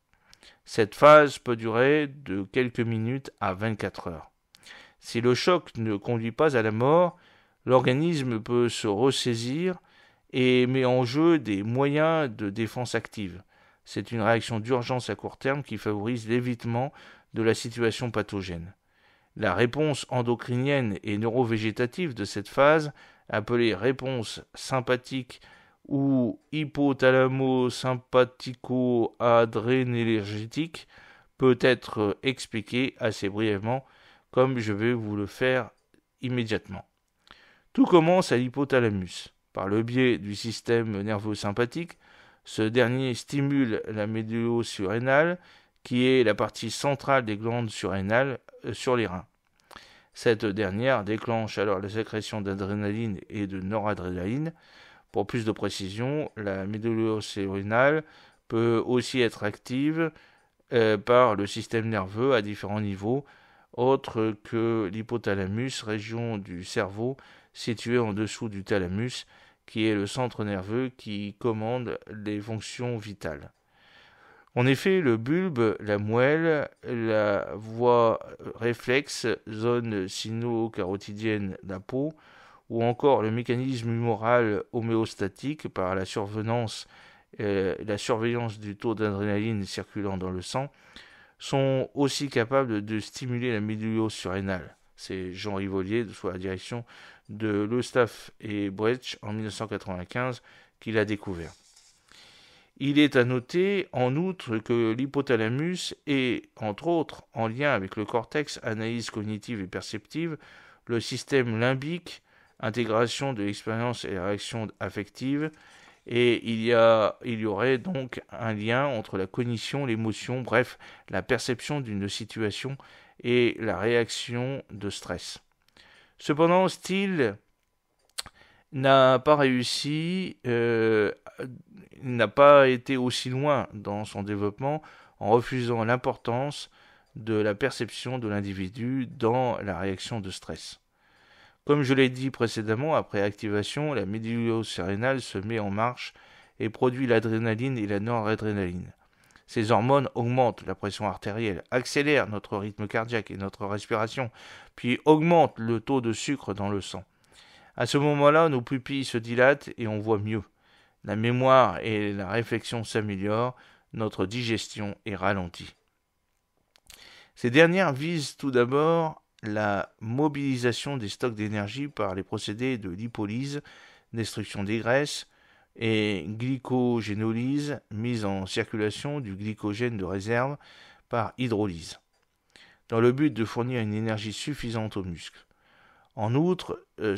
Cette phase peut durer de quelques minutes à 24 heures. Si le choc ne conduit pas à la mort, l'organisme peut se ressaisir et met en jeu des moyens de défense active. C'est une réaction d'urgence à court terme qui favorise l'évitement de la situation pathogène. La réponse endocrinienne et neurovégétative de cette phase, appelée réponse sympathique ou hypothalamo-sympathico-adrénergétique, peut être expliquée assez brièvement, comme je vais vous le faire immédiatement. Tout commence à l'hypothalamus. Par le biais du système nerveux sympathique, ce dernier stimule la médio-surrénale qui est la partie centrale des glandes surrénales euh, sur les reins. Cette dernière déclenche alors la sécrétion d'adrénaline et de noradrénaline. Pour plus de précision, la médulo-sérénale peut aussi être active euh, par le système nerveux à différents niveaux, autres que l'hypothalamus, région du cerveau située en dessous du thalamus, qui est le centre nerveux qui commande les fonctions vitales. En effet, le bulbe, la moelle, la voie euh, réflexe, zone sino-carotidienne, la peau, ou encore le mécanisme humoral homéostatique par la survenance euh, la surveillance du taux d'adrénaline circulant dans le sang sont aussi capables de stimuler la médulose surrénale. C'est Jean Rivolier, sous la direction de Staff et Brecht en 1995, qui l'a découvert. Il est à noter en outre que l'hypothalamus est, entre autres, en lien avec le cortex, analyse cognitive et perceptive, le système limbique, intégration de l'expérience et la réaction affective, et il y, a, il y aurait donc un lien entre la cognition, l'émotion, bref, la perception d'une situation et la réaction de stress. Cependant, style n'a pas réussi, euh, n'a pas été aussi loin dans son développement en refusant l'importance de la perception de l'individu dans la réaction de stress. Comme je l'ai dit précédemment, après activation, la médullaire se met en marche et produit l'adrénaline et la noradrénaline. Ces hormones augmentent la pression artérielle, accélèrent notre rythme cardiaque et notre respiration, puis augmentent le taux de sucre dans le sang. À ce moment-là, nos pupilles se dilatent et on voit mieux. La mémoire et la réflexion s'améliorent, notre digestion est ralentie. Ces dernières visent tout d'abord la mobilisation des stocks d'énergie par les procédés de lipolyse, destruction des graisses, et glycogénolyse, mise en circulation du glycogène de réserve par hydrolyse, dans le but de fournir une énergie suffisante aux muscles. En outre, euh,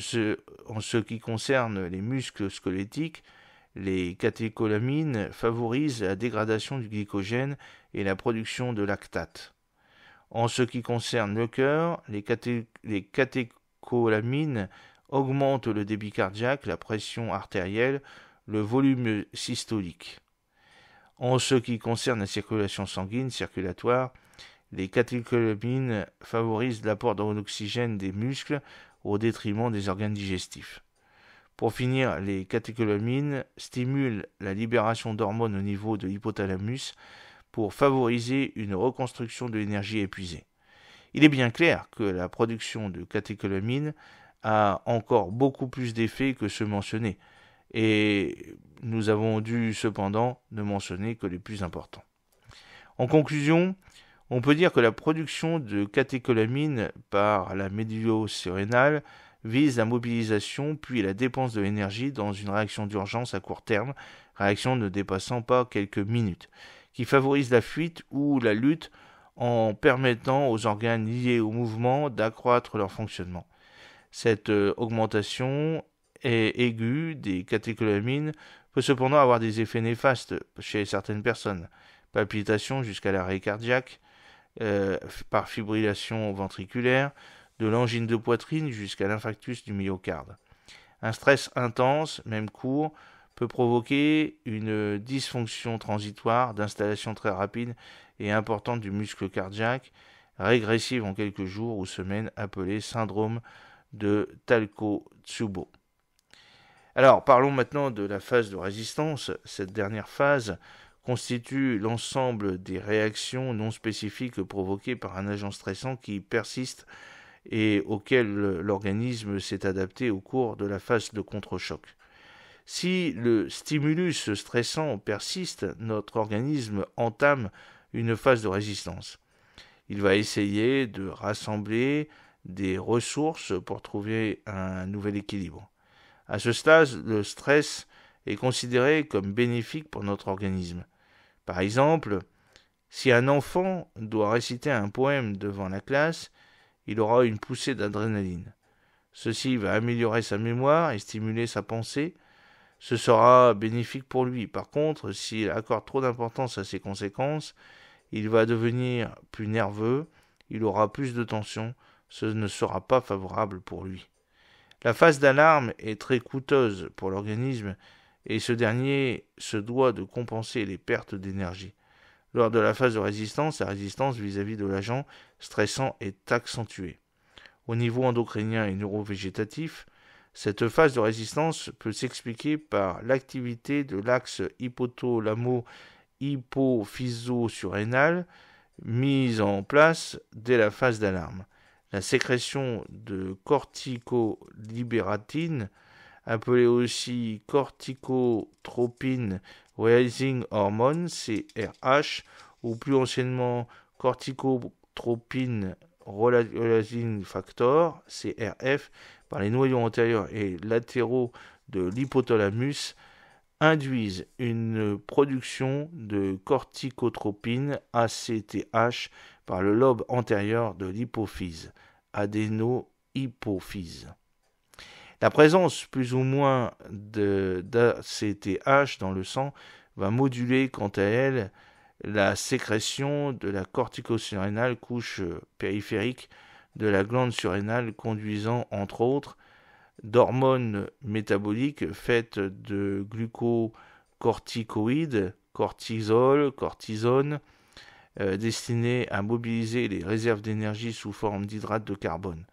en ce qui concerne les muscles squelettiques, les catécholamines favorisent la dégradation du glycogène et la production de lactate. En ce qui concerne le cœur, les, catécholamines augmentent le débit cardiaque, la pression artérielle, le volume systolique. En ce qui concerne la circulation sanguine circulatoire, les catécholamines favorisent l'apport d'oxygène des muscles au détriment des organes digestifs. Pour finir, les catécholamines stimulent la libération d'hormones au niveau de l'hypothalamus pour favoriser une reconstruction de l'énergie épuisée. Il est bien clair que la production de catécholamines a encore beaucoup plus d'effets que ceux mentionnés, et nous avons dû cependant ne mentionner que les plus importants. En conclusion, on peut dire que la production de catécholamines par la médio-sérénale vise la mobilisation puis la dépense de l'énergie dans une réaction d'urgence à court terme, réaction ne dépassant pas quelques minutes, qui favorise la fuite ou la lutte en permettant aux organes liés au mouvement d'accroître leur fonctionnement. Cette euh, augmentation aiguë des catécholamines peut cependant avoir des effets néfastes chez certaines personnes, palpitations jusqu'à l'arrêt cardiaque, euh, par fibrillation ventriculaire, de l'angine de poitrine jusqu'à l'infarctus du myocarde. Un stress intense, même court, peut provoquer une dysfonction transitoire d'installation très rapide et importante du muscle cardiaque, régressive en quelques jours ou semaines, appelée syndrome de talco Alors parlons maintenant de la phase de résistance. Cette dernière phase constitue l'ensemble des réactions non spécifiques provoquées par un agent stressant qui persiste et auquel l'organisme s'est adapté au cours de la phase de contre-choc. Si le stimulus stressant persiste, notre organisme entame une phase de résistance. Il va essayer de rassembler des ressources pour trouver un nouvel équilibre. À ce stade, le stress est considéré comme bénéfique pour notre organisme. Par exemple, si un enfant doit réciter un poème devant la classe, il aura une poussée d'adrénaline. Ceci va améliorer sa mémoire et stimuler sa pensée. Ce sera bénéfique pour lui. Par contre, s'il accorde trop d'importance à ses conséquences, il va devenir plus nerveux, il aura plus de tension, ce ne sera pas favorable pour lui. La phase d'alarme est très coûteuse pour l'organisme et ce dernier se doit de compenser les pertes d'énergie. Lors de la phase de résistance, la résistance vis-à-vis de l'agent stressant est accentuée. Au niveau endocrinien et neurovégétatif, cette phase de résistance peut s'expliquer par l'activité de l'axe hypothalamo-hypophysosurrénal mise en place dès la phase d'alarme. La sécrétion de corticolibératine appelé aussi corticotropine releasing hormone, CRH, ou plus anciennement corticotropine releasing factor, CRF, par les noyaux antérieurs et latéraux de l'hypothalamus, induisent une production de corticotropine ACTH par le lobe antérieur de l'hypophyse, adénohypophyse. La présence plus ou moins d'ACTH dans le sang va moduler quant à elle la sécrétion de la corticosurrénale couche euh, périphérique de la glande surrénale conduisant entre autres d'hormones métaboliques faites de glucocorticoïdes, cortisol, cortisone, euh, destinées à mobiliser les réserves d'énergie sous forme d'hydrate de carbone.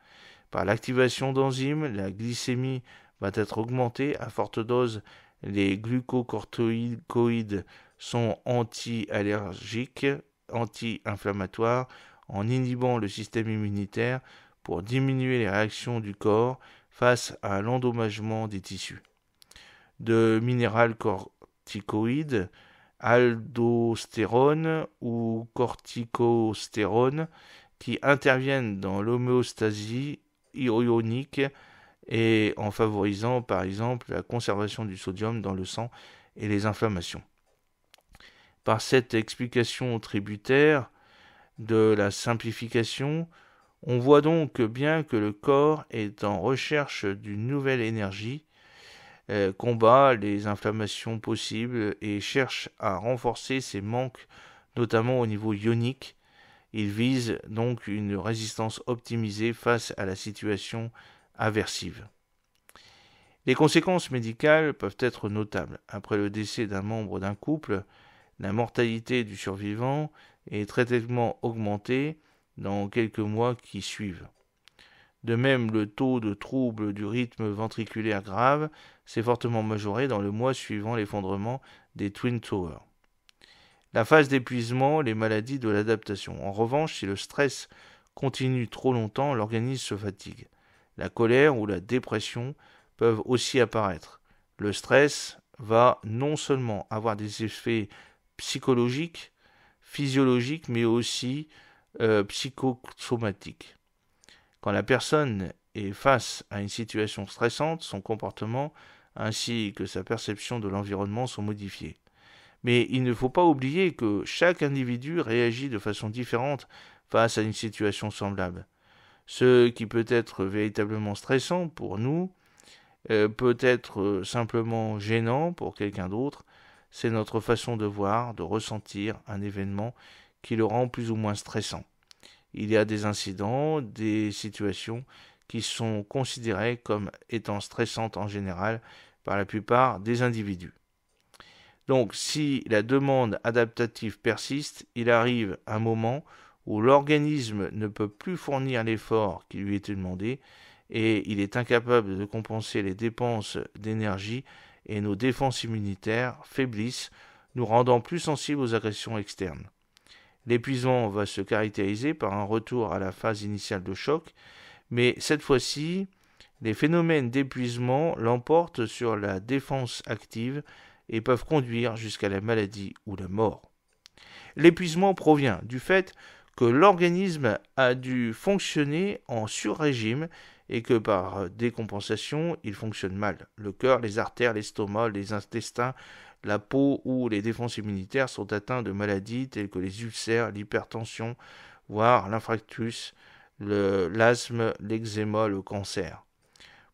Par l'activation d'enzymes, la glycémie va être augmentée à forte dose. Les glucocorticoïdes sont anti-allergiques, anti-inflammatoires, en inhibant le système immunitaire pour diminuer les réactions du corps face à l'endommagement des tissus. De minéraux corticoïdes, aldostérone ou corticostérone qui interviennent dans l'homéostasie ionique et en favorisant par exemple la conservation du sodium dans le sang et les inflammations. Par cette explication tributaire de la simplification, on voit donc bien que le corps est en recherche d'une nouvelle énergie, euh, combat les inflammations possibles et cherche à renforcer ses manques, notamment au niveau ionique, il vise donc une résistance optimisée face à la situation aversive. Les conséquences médicales peuvent être notables. Après le décès d'un membre d'un couple, la mortalité du survivant est très nettement augmentée dans quelques mois qui suivent. De même, le taux de trouble du rythme ventriculaire grave s'est fortement majoré dans le mois suivant l'effondrement des Twin Towers la phase d'épuisement, les maladies de l'adaptation. En revanche, si le stress continue trop longtemps, l'organisme se fatigue. La colère ou la dépression peuvent aussi apparaître. Le stress va non seulement avoir des effets psychologiques, physiologiques, mais aussi euh, psychosomatiques. Quand la personne est face à une situation stressante, son comportement ainsi que sa perception de l'environnement sont modifiés. Mais il ne faut pas oublier que chaque individu réagit de façon différente face à une situation semblable. Ce qui peut être véritablement stressant pour nous euh, peut être simplement gênant pour quelqu'un d'autre. C'est notre façon de voir, de ressentir un événement qui le rend plus ou moins stressant. Il y a des incidents, des situations qui sont considérées comme étant stressantes en général par la plupart des individus. Donc si la demande adaptative persiste, il arrive un moment où l'organisme ne peut plus fournir l'effort qui lui était demandé et il est incapable de compenser les dépenses d'énergie et nos défenses immunitaires faiblissent, nous rendant plus sensibles aux agressions externes. L'épuisement va se caractériser par un retour à la phase initiale de choc, mais cette fois-ci, les phénomènes d'épuisement l'emportent sur la défense active et peuvent conduire jusqu'à la maladie ou la mort. L'épuisement provient du fait que l'organisme a dû fonctionner en surrégime et que par décompensation, il fonctionne mal. Le cœur, les artères, l'estomac, les intestins, la peau ou les défenses immunitaires sont atteints de maladies telles que les ulcères, l'hypertension, voire l'infractus, l'asthme, l'eczéma, le cancer.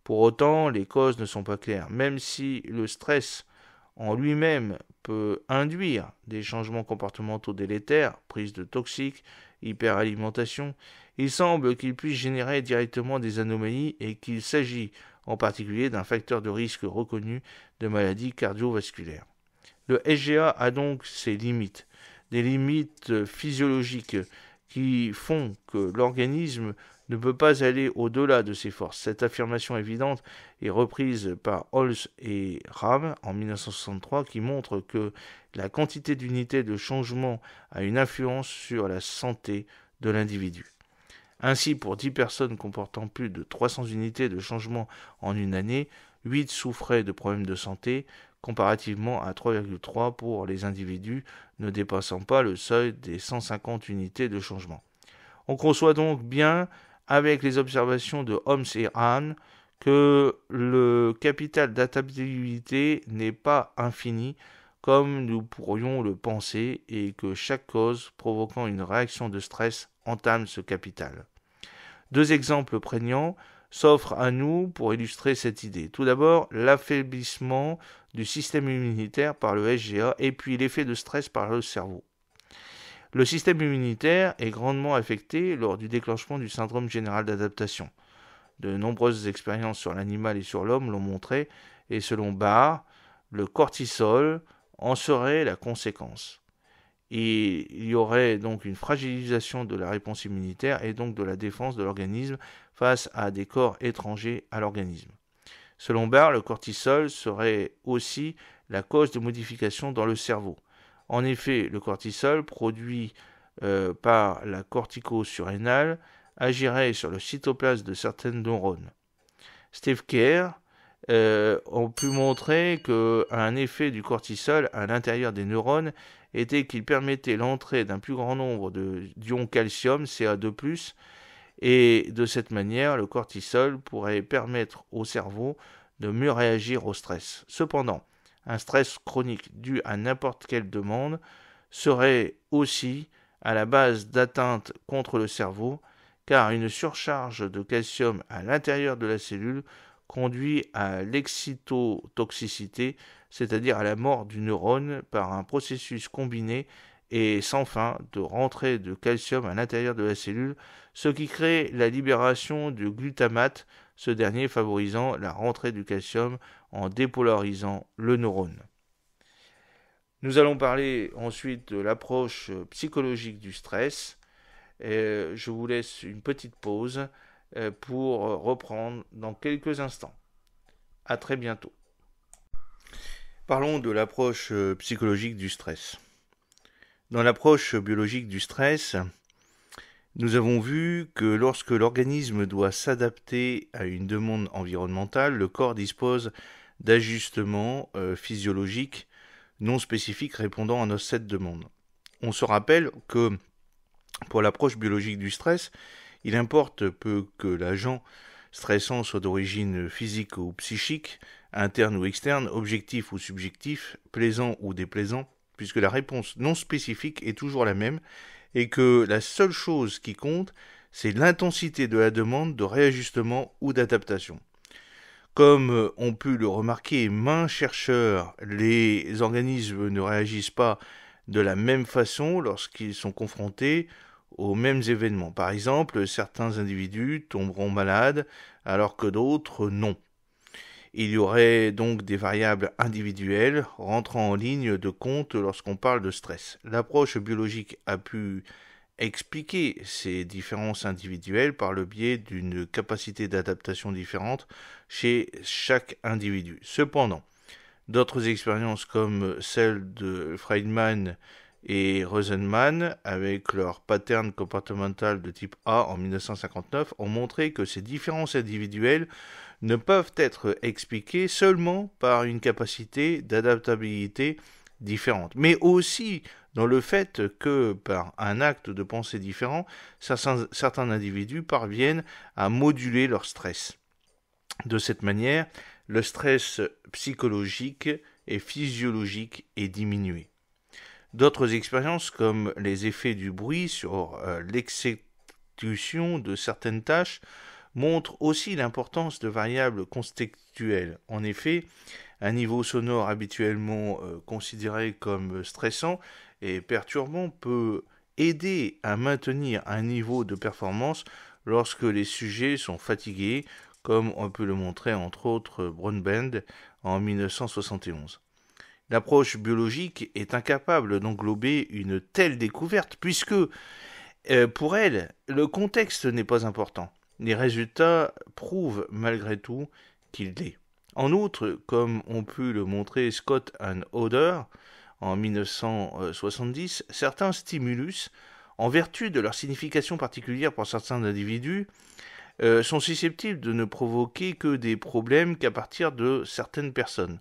Pour autant, les causes ne sont pas claires, même si le stress en lui-même peut induire des changements comportementaux délétères, prise de toxiques, hyperalimentation, il semble qu'il puisse générer directement des anomalies et qu'il s'agit en particulier d'un facteur de risque reconnu de maladies cardiovasculaires. Le SGA a donc ses limites, des limites physiologiques qui font que l'organisme ne peut pas aller au-delà de ses forces. Cette affirmation évidente est reprise par Holz et Rahm en 1963 qui montre que la quantité d'unités de changement a une influence sur la santé de l'individu. Ainsi, pour 10 personnes comportant plus de 300 unités de changement en une année, 8 souffraient de problèmes de santé, comparativement à 3,3 pour les individus ne dépassant pas le seuil des 150 unités de changement. On conçoit donc bien avec les observations de Holmes et Hahn que le capital d'adaptabilité n'est pas infini comme nous pourrions le penser et que chaque cause provoquant une réaction de stress entame ce capital. Deux exemples prégnants s'offrent à nous pour illustrer cette idée. Tout d'abord, l'affaiblissement du système immunitaire par le SGA et puis l'effet de stress par le cerveau. Le système immunitaire est grandement affecté lors du déclenchement du syndrome général d'adaptation. De nombreuses expériences sur l'animal et sur l'homme l'ont montré, et selon Barr, le cortisol en serait la conséquence. il y aurait donc une fragilisation de la réponse immunitaire et donc de la défense de l'organisme face à des corps étrangers à l'organisme. Selon Barr, le cortisol serait aussi la cause de modifications dans le cerveau. En effet, le cortisol produit euh, par la corticosurrénale agirait sur le cytoplasme de certaines neurones. Steve Kerr a euh, ont pu montrer qu'un effet du cortisol à l'intérieur des neurones était qu'il permettait l'entrée d'un plus grand nombre de d'ions calcium, CA2+, et de cette manière, le cortisol pourrait permettre au cerveau de mieux réagir au stress. Cependant, un stress chronique dû à n'importe quelle demande serait aussi à la base d'atteinte contre le cerveau, car une surcharge de calcium à l'intérieur de la cellule conduit à l'excitotoxicité, c'est-à-dire à la mort du neurone par un processus combiné et sans fin de rentrée de calcium à l'intérieur de la cellule, ce qui crée la libération du glutamate, ce dernier favorisant la rentrée du calcium en dépolarisant le neurone. Nous allons parler ensuite de l'approche psychologique du stress. Euh, je vous laisse une petite pause euh, pour reprendre dans quelques instants. À très bientôt. Parlons de l'approche euh, psychologique du stress. Dans l'approche biologique du stress, nous avons vu que lorsque l'organisme doit s'adapter à une demande environnementale, le corps dispose d'ajustement euh, physiologique non spécifique répondant à nos sept demandes. On se rappelle que pour l'approche biologique du stress, il importe peu que l'agent stressant soit d'origine physique ou psychique, interne ou externe, objectif ou subjectif, plaisant ou déplaisant, puisque la réponse non spécifique est toujours la même, et que la seule chose qui compte, c'est l'intensité de la demande de réajustement ou d'adaptation. Comme euh, ont pu le remarquer maints chercheurs, les organismes ne réagissent pas de la même façon lorsqu'ils sont confrontés aux mêmes événements. Par exemple, certains individus tomberont malades alors que d'autres non. Il y aurait donc des variables individuelles rentrant en ligne de compte lorsqu'on parle de stress. L'approche biologique a pu expliquer ces différences individuelles par le biais d'une capacité d'adaptation différente chez chaque individu. Cependant, d'autres expériences comme celle de Friedman et Rosenman avec leur pattern comportemental de type A en 1959 ont montré que ces différences individuelles ne peuvent être expliquées seulement par une capacité d'adaptabilité différente, mais aussi dans le fait que, par un acte de pensée différent, certains, individus parviennent à moduler leur stress. De cette manière, le stress psychologique et physiologique est diminué. D'autres expériences comme les effets du bruit sur euh, l'exécution de certaines tâches montrent aussi l'importance de variables contextuelles. En effet, un niveau sonore habituellement euh, considéré comme stressant et perturbant peut aider à maintenir un niveau de performance lorsque les sujets sont fatigués, comme on peut le montrer entre autres Brown-Bend en 1971. L'approche biologique est incapable d'englober une telle découverte, puisque euh, pour elle, le contexte n'est pas important. Les résultats prouvent malgré tout qu'il l'est. En outre, comme ont pu le montrer Scott and Oder, en 1970, certains stimulus, en vertu de leur signification particulière pour certains individus, euh, sont susceptibles de ne provoquer que des problèmes qu'à partir de certaines personnes,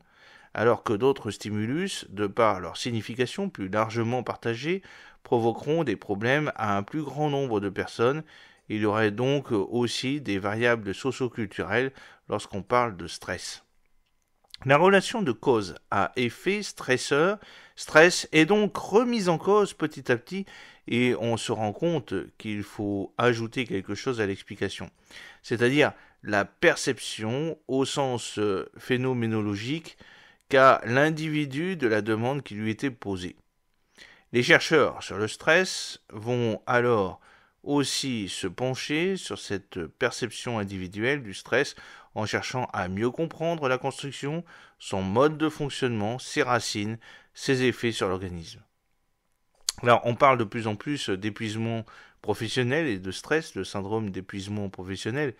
alors que d'autres stimulus, de par leur signification plus largement partagée, provoqueront des problèmes à un plus grand nombre de personnes. Il y aurait donc aussi des variables socioculturelles lorsqu'on parle de stress. La relation de cause à effet stresseur stress est donc remis en cause petit à petit et on se rend compte qu'il faut ajouter quelque chose à l'explication, c'est-à-dire la perception au sens euh, phénoménologique qu'a l'individu de la demande qui lui était posée. Les chercheurs sur le stress vont alors aussi se pencher sur cette perception individuelle du stress en cherchant à mieux comprendre la construction, son mode de fonctionnement, ses racines, ses effets sur l'organisme. Alors, on parle de plus en plus d'épuisement professionnel et de stress, le syndrome d'épuisement professionnel,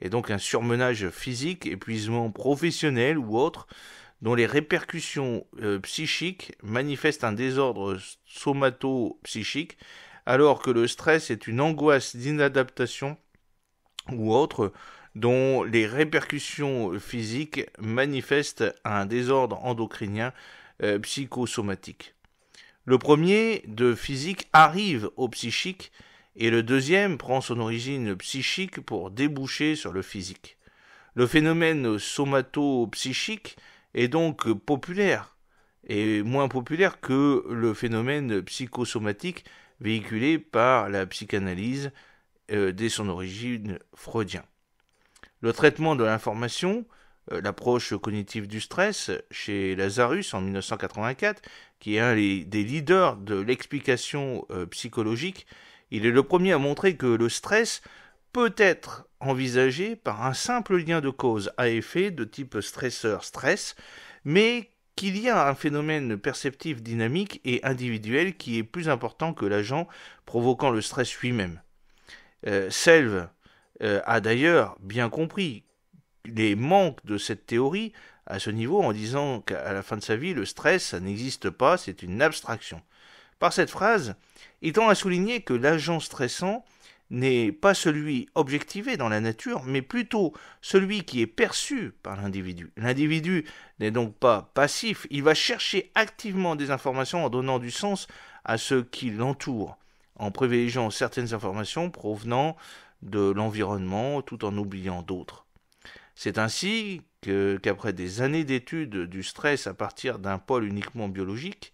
est donc un surmenage physique, épuisement professionnel ou autre, dont les répercussions euh, psychiques manifestent un désordre somato-psychique, alors que le stress est une angoisse d'inadaptation ou autre, dont les répercussions physiques manifestent un désordre endocrinien euh, psychosomatique. Le premier, de physique, arrive au psychique et le deuxième prend son origine psychique pour déboucher sur le physique. Le phénomène somato-psychique est donc populaire et moins populaire que le phénomène psychosomatique véhiculé par la psychanalyse euh, dès son origine freudien. Le traitement de l'information euh, l'approche cognitive du stress chez Lazarus en 1984, qui est un des leaders de l'explication euh, psychologique. Il est le premier à montrer que le stress peut être envisagé par un simple lien de cause à effet de type stresseur-stress, mais qu'il y a un phénomène perceptif dynamique et individuel qui est plus important que l'agent provoquant le stress lui-même. Euh, Selve a d'ailleurs bien compris les manques de cette théorie à ce niveau en disant qu'à la fin de sa vie, le stress, n'existe pas, c'est une abstraction. Par cette phrase, il tend à souligner que l'agent stressant n'est pas celui objectivé dans la nature, mais plutôt celui qui est perçu par l'individu. L'individu n'est donc pas passif, il va chercher activement des informations en donnant du sens à ce qui l'entoure, en privilégiant certaines informations provenant de l'environnement tout en oubliant d'autres. C'est ainsi qu'après des années d'études du stress à partir d'un pôle uniquement biologique,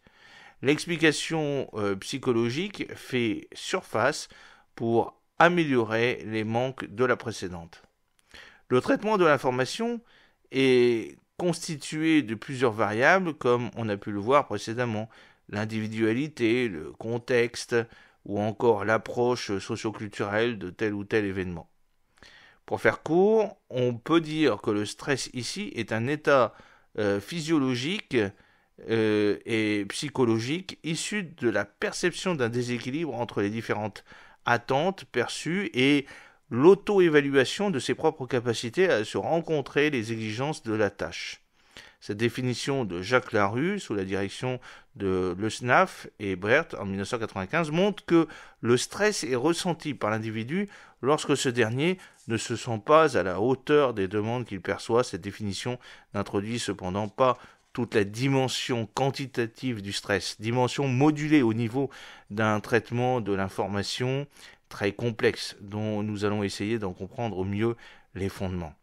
l'explication euh, psychologique fait surface pour améliorer les manques de la précédente. Le traitement de l'information est constitué de plusieurs variables comme on a pu le voir précédemment, l'individualité, le contexte ou encore l'approche socioculturelle de tel ou tel événement. Pour faire court, on peut dire que le stress ici est un état euh, physiologique euh, et psychologique issu de la perception d'un déséquilibre entre les différentes attentes perçues et l'auto-évaluation de ses propres capacités à se rencontrer les exigences de la tâche. Cette définition de Jacques Larue, sous la direction de Le Snaf et Bert en 1995, montre que le stress est ressenti par l'individu lorsque ce dernier ne se sent pas à la hauteur des demandes qu'il perçoit. Cette définition n'introduit cependant pas toute la dimension quantitative du stress, dimension modulée au niveau d'un traitement de l'information très complexe dont nous allons essayer d'en comprendre au mieux les fondements.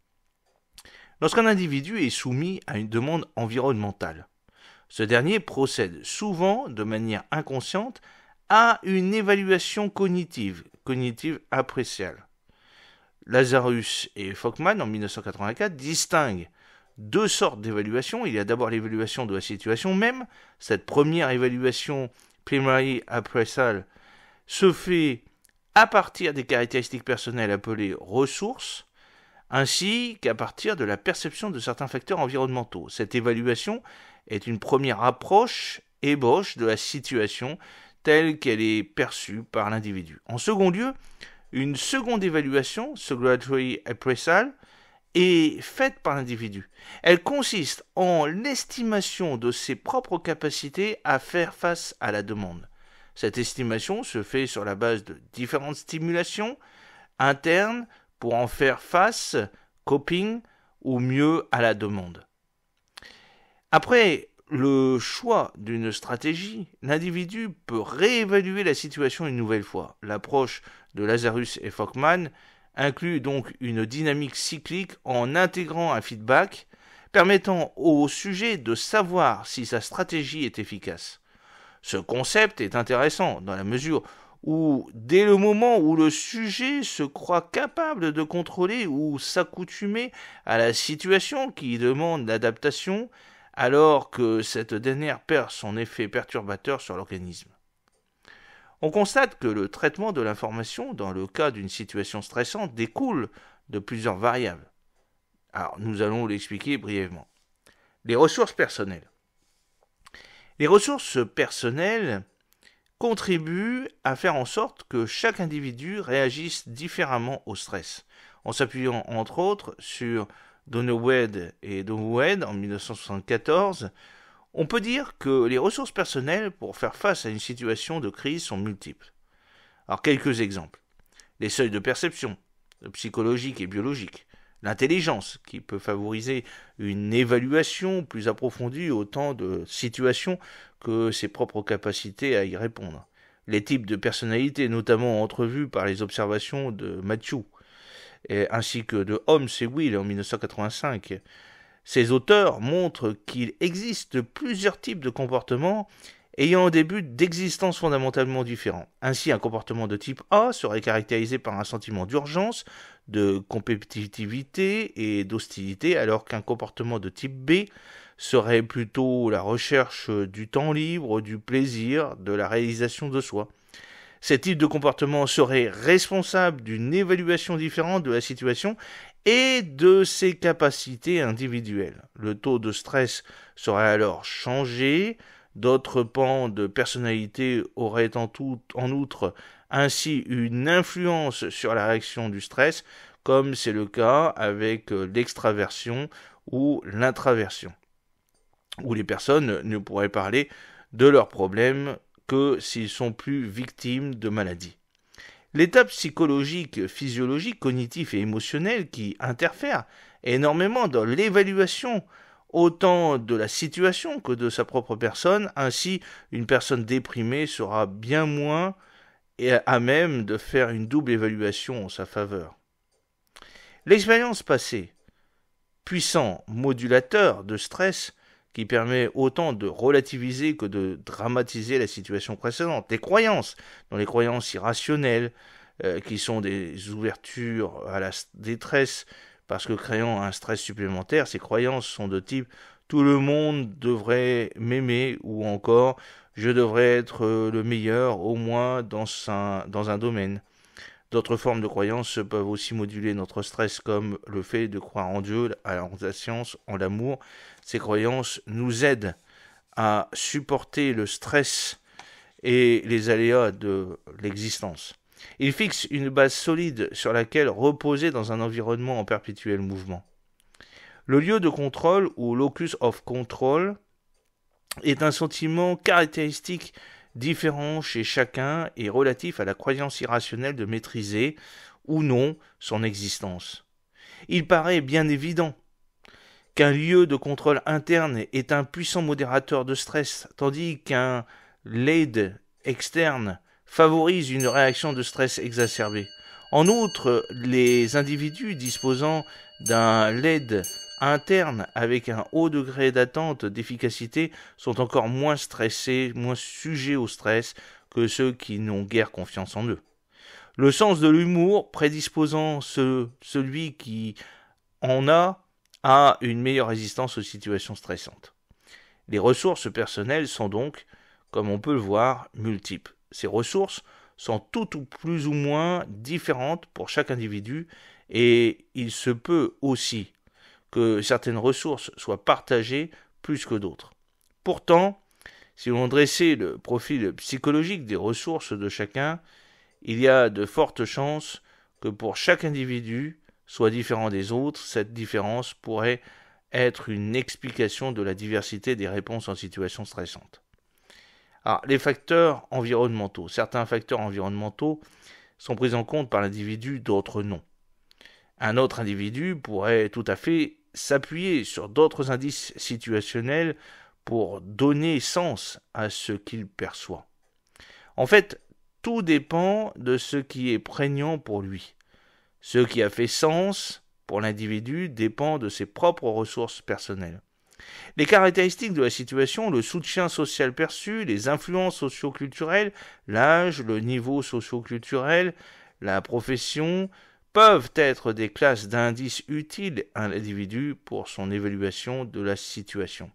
Lorsqu'un individu est soumis à une demande environnementale, ce dernier procède souvent de manière inconsciente à une évaluation cognitive cognitive appréciale. Lazarus et Fockman, en 1984, distinguent deux sortes d'évaluations. Il y a d'abord l'évaluation de la situation même. Cette première évaluation primary appraisal se fait à partir des caractéristiques personnelles appelées ressources, ainsi qu'à partir de la perception de certains facteurs environnementaux. Cette évaluation est une première approche ébauche de la situation telle qu'elle est perçue par l'individu. En second lieu, une seconde évaluation, et appraisal, est faite par l'individu. Elle consiste en l'estimation de ses propres capacités à faire face à la demande. Cette estimation se fait sur la base de différentes stimulations internes pour en faire face, coping, ou mieux à la demande. Après le choix d'une stratégie, l'individu peut réévaluer la situation une nouvelle fois. L'approche de Lazarus et Fockman inclut donc une dynamique cyclique en intégrant un feedback permettant au sujet de savoir si sa stratégie est efficace. Ce concept est intéressant dans la mesure où dès le moment où le sujet se croit capable de contrôler ou s'accoutumer à la situation qui demande l'adaptation, alors que cette dernière perd son effet perturbateur sur l'organisme. On constate que le traitement de l'information dans le cas d'une situation stressante découle de plusieurs variables. Alors nous allons l'expliquer brièvement. Les ressources personnelles. Les ressources personnelles contribuent à faire en sorte que chaque individu réagisse différemment au stress, en s'appuyant entre autres sur Donowed et Donowed en 1974, on peut dire que les ressources personnelles pour faire face à une situation de crise sont multiples. Alors quelques exemples. Les seuils de perception, psychologique et biologique, l'intelligence, qui peut favoriser une évaluation plus approfondie autant de situations que ses propres capacités à y répondre. Les types de personnalités, notamment entrevus par les observations de Mathieu ainsi que de Holmes et Will en 1985. Ces auteurs montrent qu'il existe plusieurs types de comportements ayant au début d'existence fondamentalement différents. Ainsi, un comportement de type A serait caractérisé par un sentiment d'urgence, de compétitivité et d'hostilité, alors qu'un comportement de type B serait plutôt la recherche du temps libre, du plaisir, de la réalisation de soi. Cet type de comportement serait responsable d'une évaluation différente de la situation et de ses capacités individuelles. Le taux de stress serait alors changé, d'autres pans de personnalité auraient en, tout, en outre ainsi une influence sur la réaction du stress, comme c'est le cas avec euh, l'extraversion ou l'intraversion, où les personnes ne pourraient parler de leurs problèmes que s'ils sont plus victimes de maladies. L'étape psychologique, physiologique, cognitif et émotionnel qui interfère énormément dans l'évaluation autant de la situation que de sa propre personne. Ainsi, une personne déprimée sera bien moins à même de faire une double évaluation en sa faveur. L'expérience passée, puissant modulateur de stress, qui permet autant de relativiser que de dramatiser la situation précédente. Des croyances, dans les croyances irrationnelles, euh, qui sont des ouvertures à la détresse, parce que créant un stress supplémentaire, ces croyances sont de type tout le monde devrait m'aimer ou encore je devrais être euh, le meilleur au moins dans un, dans un domaine. D'autres formes de croyances peuvent aussi moduler notre stress, comme le fait de croire en Dieu, en la science, en l'amour. Ces croyances nous aident à supporter le stress et les aléas de l'existence. Il fixe une base solide sur laquelle reposer dans un environnement en perpétuel mouvement. Le lieu de contrôle ou locus of control est un sentiment caractéristique différent chez chacun et relatif à la croyance irrationnelle de maîtriser ou non son existence. Il paraît bien évident qu'un lieu de contrôle interne est un puissant modérateur de stress, tandis qu'un LED externe favorise une réaction de stress exacerbée. En outre, les individus disposant d'un LED internes avec un haut degré d'attente d'efficacité sont encore moins stressés, moins sujets au stress que ceux qui n'ont guère confiance en eux. Le sens de l'humour prédisposant ce, celui qui en a à une meilleure résistance aux situations stressantes. Les ressources personnelles sont donc, comme on peut le voir, multiples. Ces ressources sont toutes ou plus ou moins différentes pour chaque individu et il se peut aussi que certaines ressources soient partagées plus que d'autres. Pourtant, si l'on dressait le profil psychologique des ressources de chacun, il y a de fortes chances que pour chaque individu, soit différent des autres, cette différence pourrait être une explication de la diversité des réponses en situation stressante. Alors, les facteurs environnementaux. Certains facteurs environnementaux sont pris en compte par l'individu, d'autres non. Un autre individu pourrait tout à fait s'appuyer sur d'autres indices situationnels pour donner sens à ce qu'il perçoit. En fait, tout dépend de ce qui est prégnant pour lui. Ce qui a fait sens pour l'individu dépend de ses propres ressources personnelles. Les caractéristiques de la situation, le soutien social perçu, les influences socioculturelles, l'âge, le niveau socioculturel, la profession, peuvent être des classes d'indices utiles à l'individu pour son évaluation de la situation.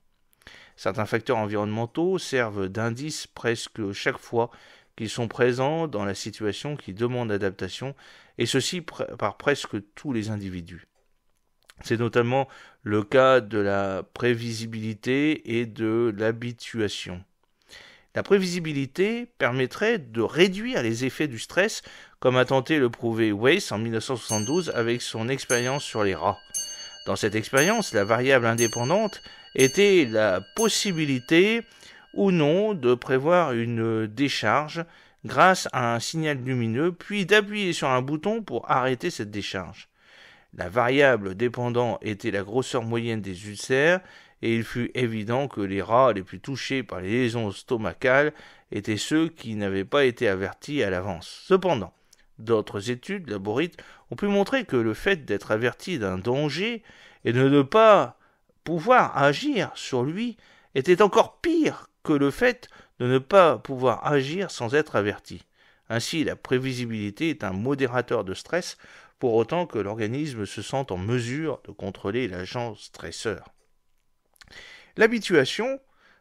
Certains facteurs environnementaux servent d'indices presque chaque fois qu'ils sont présents dans la situation qui demande adaptation, et ceci par presque tous les individus. C'est notamment le cas de la prévisibilité et de l'habituation. La prévisibilité permettrait de réduire les effets du stress comme a tenté le prouver Weiss en 1972 avec son expérience sur les rats. Dans cette expérience, la variable indépendante était la possibilité ou non de prévoir une décharge grâce à un signal lumineux, puis d'appuyer sur un bouton pour arrêter cette décharge. La variable dépendante était la grosseur moyenne des ulcères, et il fut évident que les rats les plus touchés par les lésions stomacales étaient ceux qui n'avaient pas été avertis à l'avance. Cependant, D'autres études laborites ont pu montrer que le fait d'être averti d'un danger et de ne pas pouvoir agir sur lui était encore pire que le fait de ne pas pouvoir agir sans être averti. Ainsi, la prévisibilité est un modérateur de stress pour autant que l'organisme se sente en mesure de contrôler l'agent stresseur. L'habituation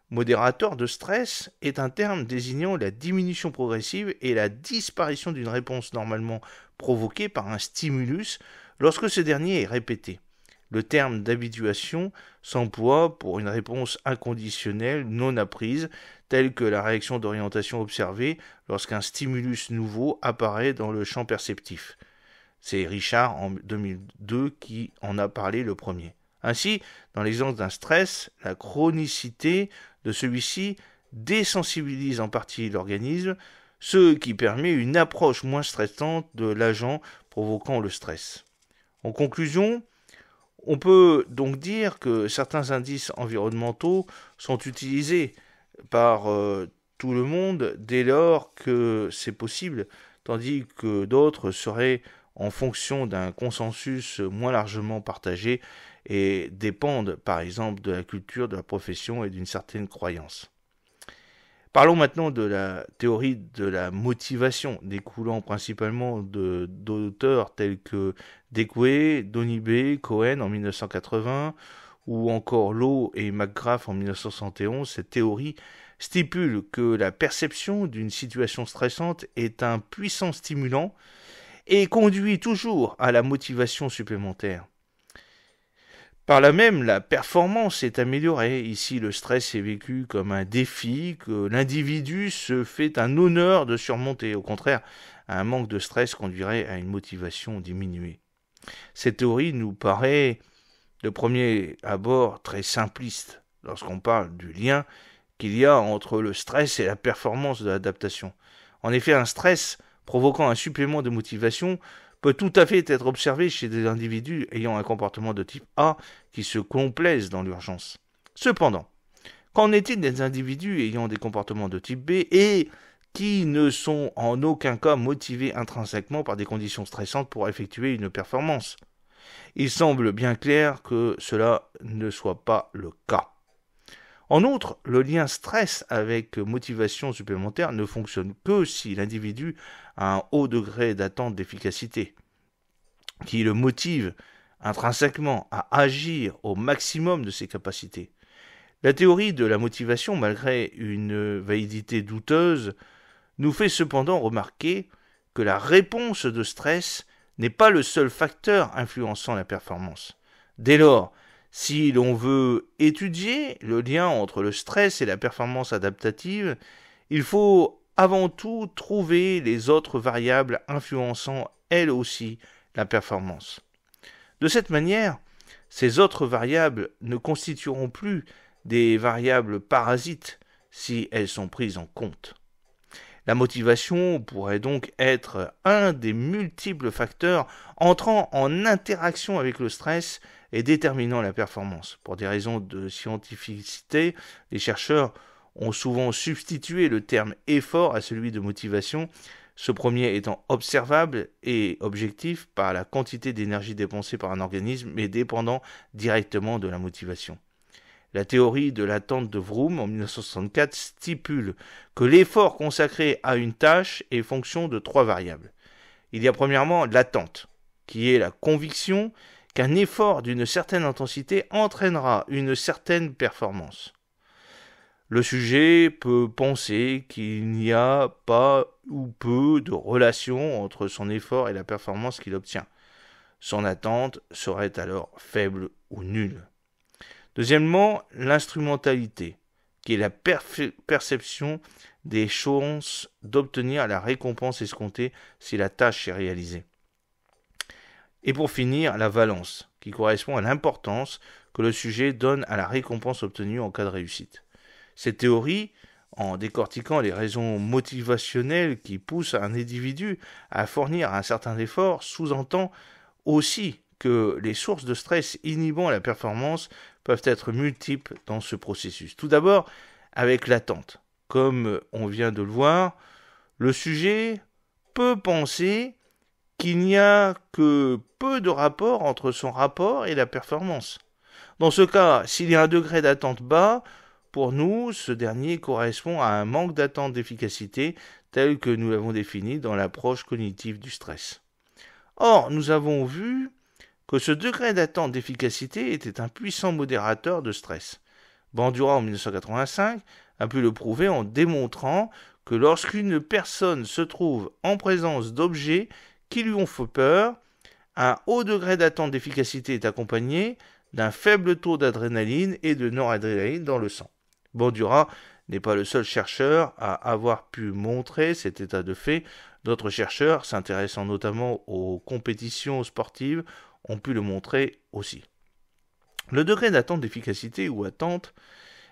Modérateur de stress est un terme désignant la diminution progressive et la disparition d'une réponse normalement provoquée par un stimulus lorsque ce dernier est répété. Le terme d'habituation s'emploie pour une réponse inconditionnelle non apprise, telle que la réaction d'orientation observée lorsqu'un stimulus nouveau apparaît dans le champ perceptif. C'est Richard en 2002 qui en a parlé le premier. Ainsi, dans l'exemple d'un stress, la chronicité celui-ci désensibilise en partie l'organisme, ce qui permet une approche moins stressante de l'agent provoquant le stress. En conclusion, on peut donc dire que certains indices environnementaux sont utilisés par euh, tout le monde dès lors que c'est possible, tandis que d'autres seraient en fonction d'un consensus moins largement partagé et dépendent par exemple de la culture, de la profession et d'une certaine croyance. Parlons maintenant de la théorie de la motivation, découlant principalement d'auteurs tels que Donny Donibé, Cohen en 1980 ou encore Lowe et McGrath en 1971. Cette théorie stipule que la perception d'une situation stressante est un puissant stimulant et conduit toujours à la motivation supplémentaire. Par là même, la performance est améliorée. Ici, le stress est vécu comme un défi que l'individu se fait un honneur de surmonter. Au contraire, un manque de stress conduirait à une motivation diminuée. Cette théorie nous paraît de premier abord très simpliste lorsqu'on parle du lien qu'il y a entre le stress et la performance de l'adaptation. En effet, un stress provoquant un supplément de motivation peut tout à fait être observé chez des individus ayant un comportement de type A qui se complaisent dans l'urgence. Cependant, qu'en est-il des individus ayant des comportements de type B et qui ne sont en aucun cas motivés intrinsèquement par des conditions stressantes pour effectuer une performance Il semble bien clair que cela ne soit pas le cas. En outre, le lien stress avec motivation supplémentaire ne fonctionne que si l'individu a un haut degré d'attente d'efficacité, qui le motive intrinsèquement à agir au maximum de ses capacités. La théorie de la motivation, malgré une validité douteuse, nous fait cependant remarquer que la réponse de stress n'est pas le seul facteur influençant la performance. Dès lors, si l'on veut étudier le lien entre le stress et la performance adaptative, il faut avant tout trouver les autres variables influençant elles aussi la performance. De cette manière, ces autres variables ne constitueront plus des variables parasites si elles sont prises en compte. La motivation pourrait donc être un des multiples facteurs entrant en interaction avec le stress et déterminant la performance. Pour des raisons de scientificité, les chercheurs ont souvent substitué le terme effort à celui de motivation, ce premier étant observable et objectif par la quantité d'énergie dépensée par un organisme mais dépendant directement de la motivation. La théorie de l'attente de Vroom en 1964 stipule que l'effort consacré à une tâche est fonction de trois variables. Il y a premièrement l'attente, qui est la conviction qu'un effort d'une certaine intensité entraînera une certaine performance. Le sujet peut penser qu'il n'y a pas ou peu de relation entre son effort et la performance qu'il obtient. Son attente serait alors faible ou nulle. Deuxièmement, l'instrumentalité, qui est la perception des chances d'obtenir la récompense escomptée si la tâche est réalisée. Et pour finir, la valence, qui correspond à l'importance que le sujet donne à la récompense obtenue en cas de réussite. Cette théorie, en décortiquant les raisons motivationnelles qui poussent un individu à fournir un certain effort, sous-entend aussi que les sources de stress inhibant la performance peuvent être multiples dans ce processus. Tout d'abord, avec l'attente. Comme on vient de le voir, le sujet peut penser qu'il n'y a que peu de rapport entre son rapport et la performance. Dans ce cas, s'il y a un degré d'attente bas, pour nous, ce dernier correspond à un manque d'attente d'efficacité tel que nous l'avons défini dans l'approche cognitive du stress. Or, nous avons vu que ce degré d'attente d'efficacité était un puissant modérateur de stress. Bandura en 1985 a pu le prouver en démontrant que lorsqu'une personne se trouve en présence d'objets qui lui ont fait peur, un haut degré d'attente d'efficacité est accompagné d'un faible taux d'adrénaline et de noradrénaline dans le sang. Bandura n'est pas le seul chercheur à avoir pu montrer cet état de fait. D'autres chercheurs, s'intéressant notamment aux compétitions sportives, ont pu le montrer aussi. Le degré d'attente d'efficacité ou attente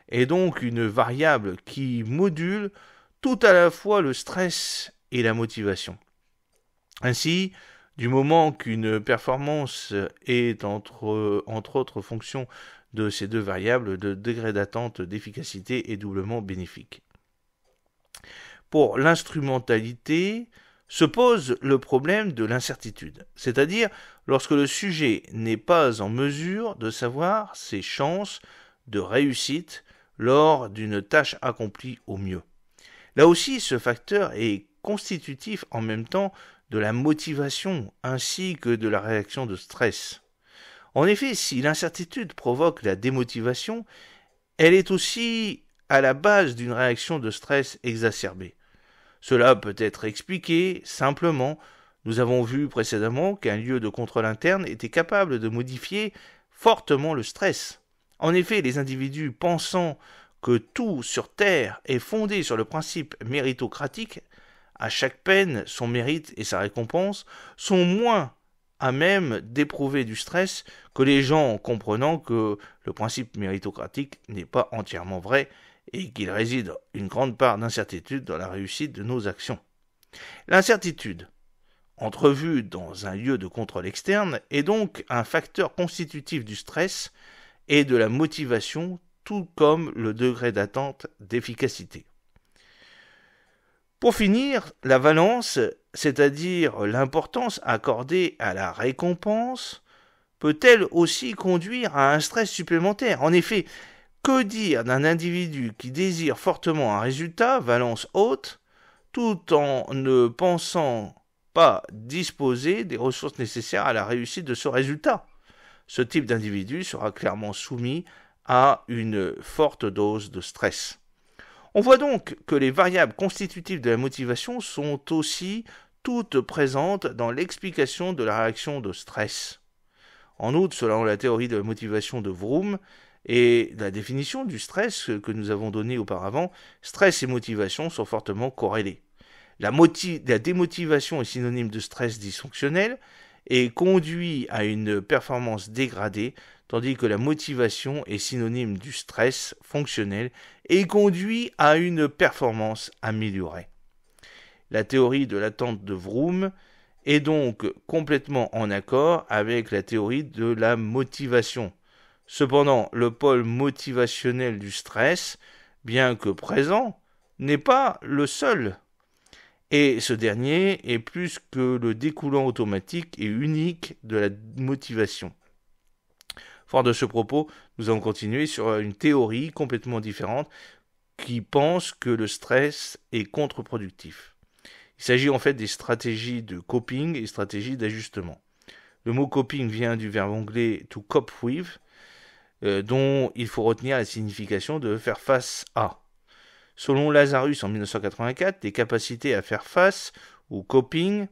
est donc une variable qui module tout à la fois le stress et la motivation. Ainsi, du moment qu'une performance est entre, autres fonction de ces deux variables, le degré d'attente d'efficacité est doublement bénéfique. Pour l'instrumentalité, se pose le problème de l'incertitude, c'est-à-dire lorsque le sujet n'est pas en mesure de savoir ses chances de réussite lors d'une tâche accomplie au mieux. Là aussi, ce facteur est constitutif en même temps de la motivation ainsi que de la réaction de stress. En effet, si l'incertitude provoque la démotivation, elle est aussi à la base d'une réaction de stress exacerbée. Cela peut être expliqué simplement. Nous avons vu précédemment qu'un lieu de contrôle interne était capable de modifier fortement le stress. En effet, les individus pensant que tout sur Terre est fondé sur le principe méritocratique à chaque peine son mérite et sa récompense, sont moins à même d'éprouver du stress que les gens en comprenant que le principe méritocratique n'est pas entièrement vrai et qu'il réside une grande part d'incertitude dans la réussite de nos actions. L'incertitude, entrevue dans un lieu de contrôle externe, est donc un facteur constitutif du stress et de la motivation, tout comme le degré d'attente d'efficacité. Pour finir, la valence, c'est-à-dire l'importance accordée à la récompense, peut-elle aussi conduire à un stress supplémentaire En effet, que dire d'un individu qui désire fortement un résultat, valence haute, tout en ne pensant pas disposer des ressources nécessaires à la réussite de ce résultat Ce type d'individu sera clairement soumis à une forte dose de stress. On voit donc que les variables constitutives de la motivation sont aussi toutes présentes dans l'explication de la réaction de stress. En outre, selon la théorie de la motivation de Vroom et la définition du stress que nous avons donnée auparavant, stress et motivation sont fortement corrélés. La, la démotivation est synonyme de stress dysfonctionnel et conduit à une performance dégradée tandis que la motivation est synonyme du stress fonctionnel et conduit à une performance améliorée. La théorie de l'attente de Vroom est donc complètement en accord avec la théorie de la motivation. Cependant, le pôle motivationnel du stress, bien que présent, n'est pas le seul. Et ce dernier est plus que le découlant automatique et unique de la motivation. Fort de ce propos, nous allons continuer sur euh, une théorie complètement différente qui pense que le stress est contre-productif. Il s'agit en fait des stratégies de coping et stratégies d'ajustement. Le mot coping vient du verbe anglais to cope with, euh, dont il faut retenir la signification de faire face à. Selon Lazarus en 1984, les capacités à faire face ou coping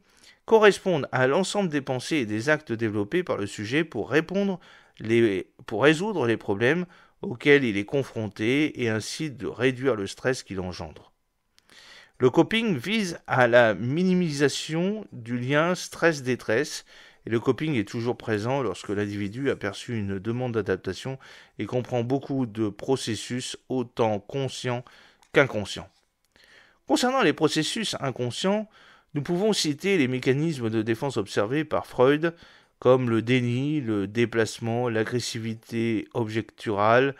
correspondent à l'ensemble des pensées et des actes développés par le sujet pour répondre pour résoudre les problèmes auxquels il est confronté et ainsi de réduire le stress qu'il engendre. Le coping vise à la minimisation du lien stress-détresse et le coping est toujours présent lorsque l'individu a perçu une demande d'adaptation et comprend beaucoup de processus autant conscients qu'inconscients. Concernant les processus inconscients, nous pouvons citer les mécanismes de défense observés par Freud comme le déni, le déplacement, l'agressivité objecturale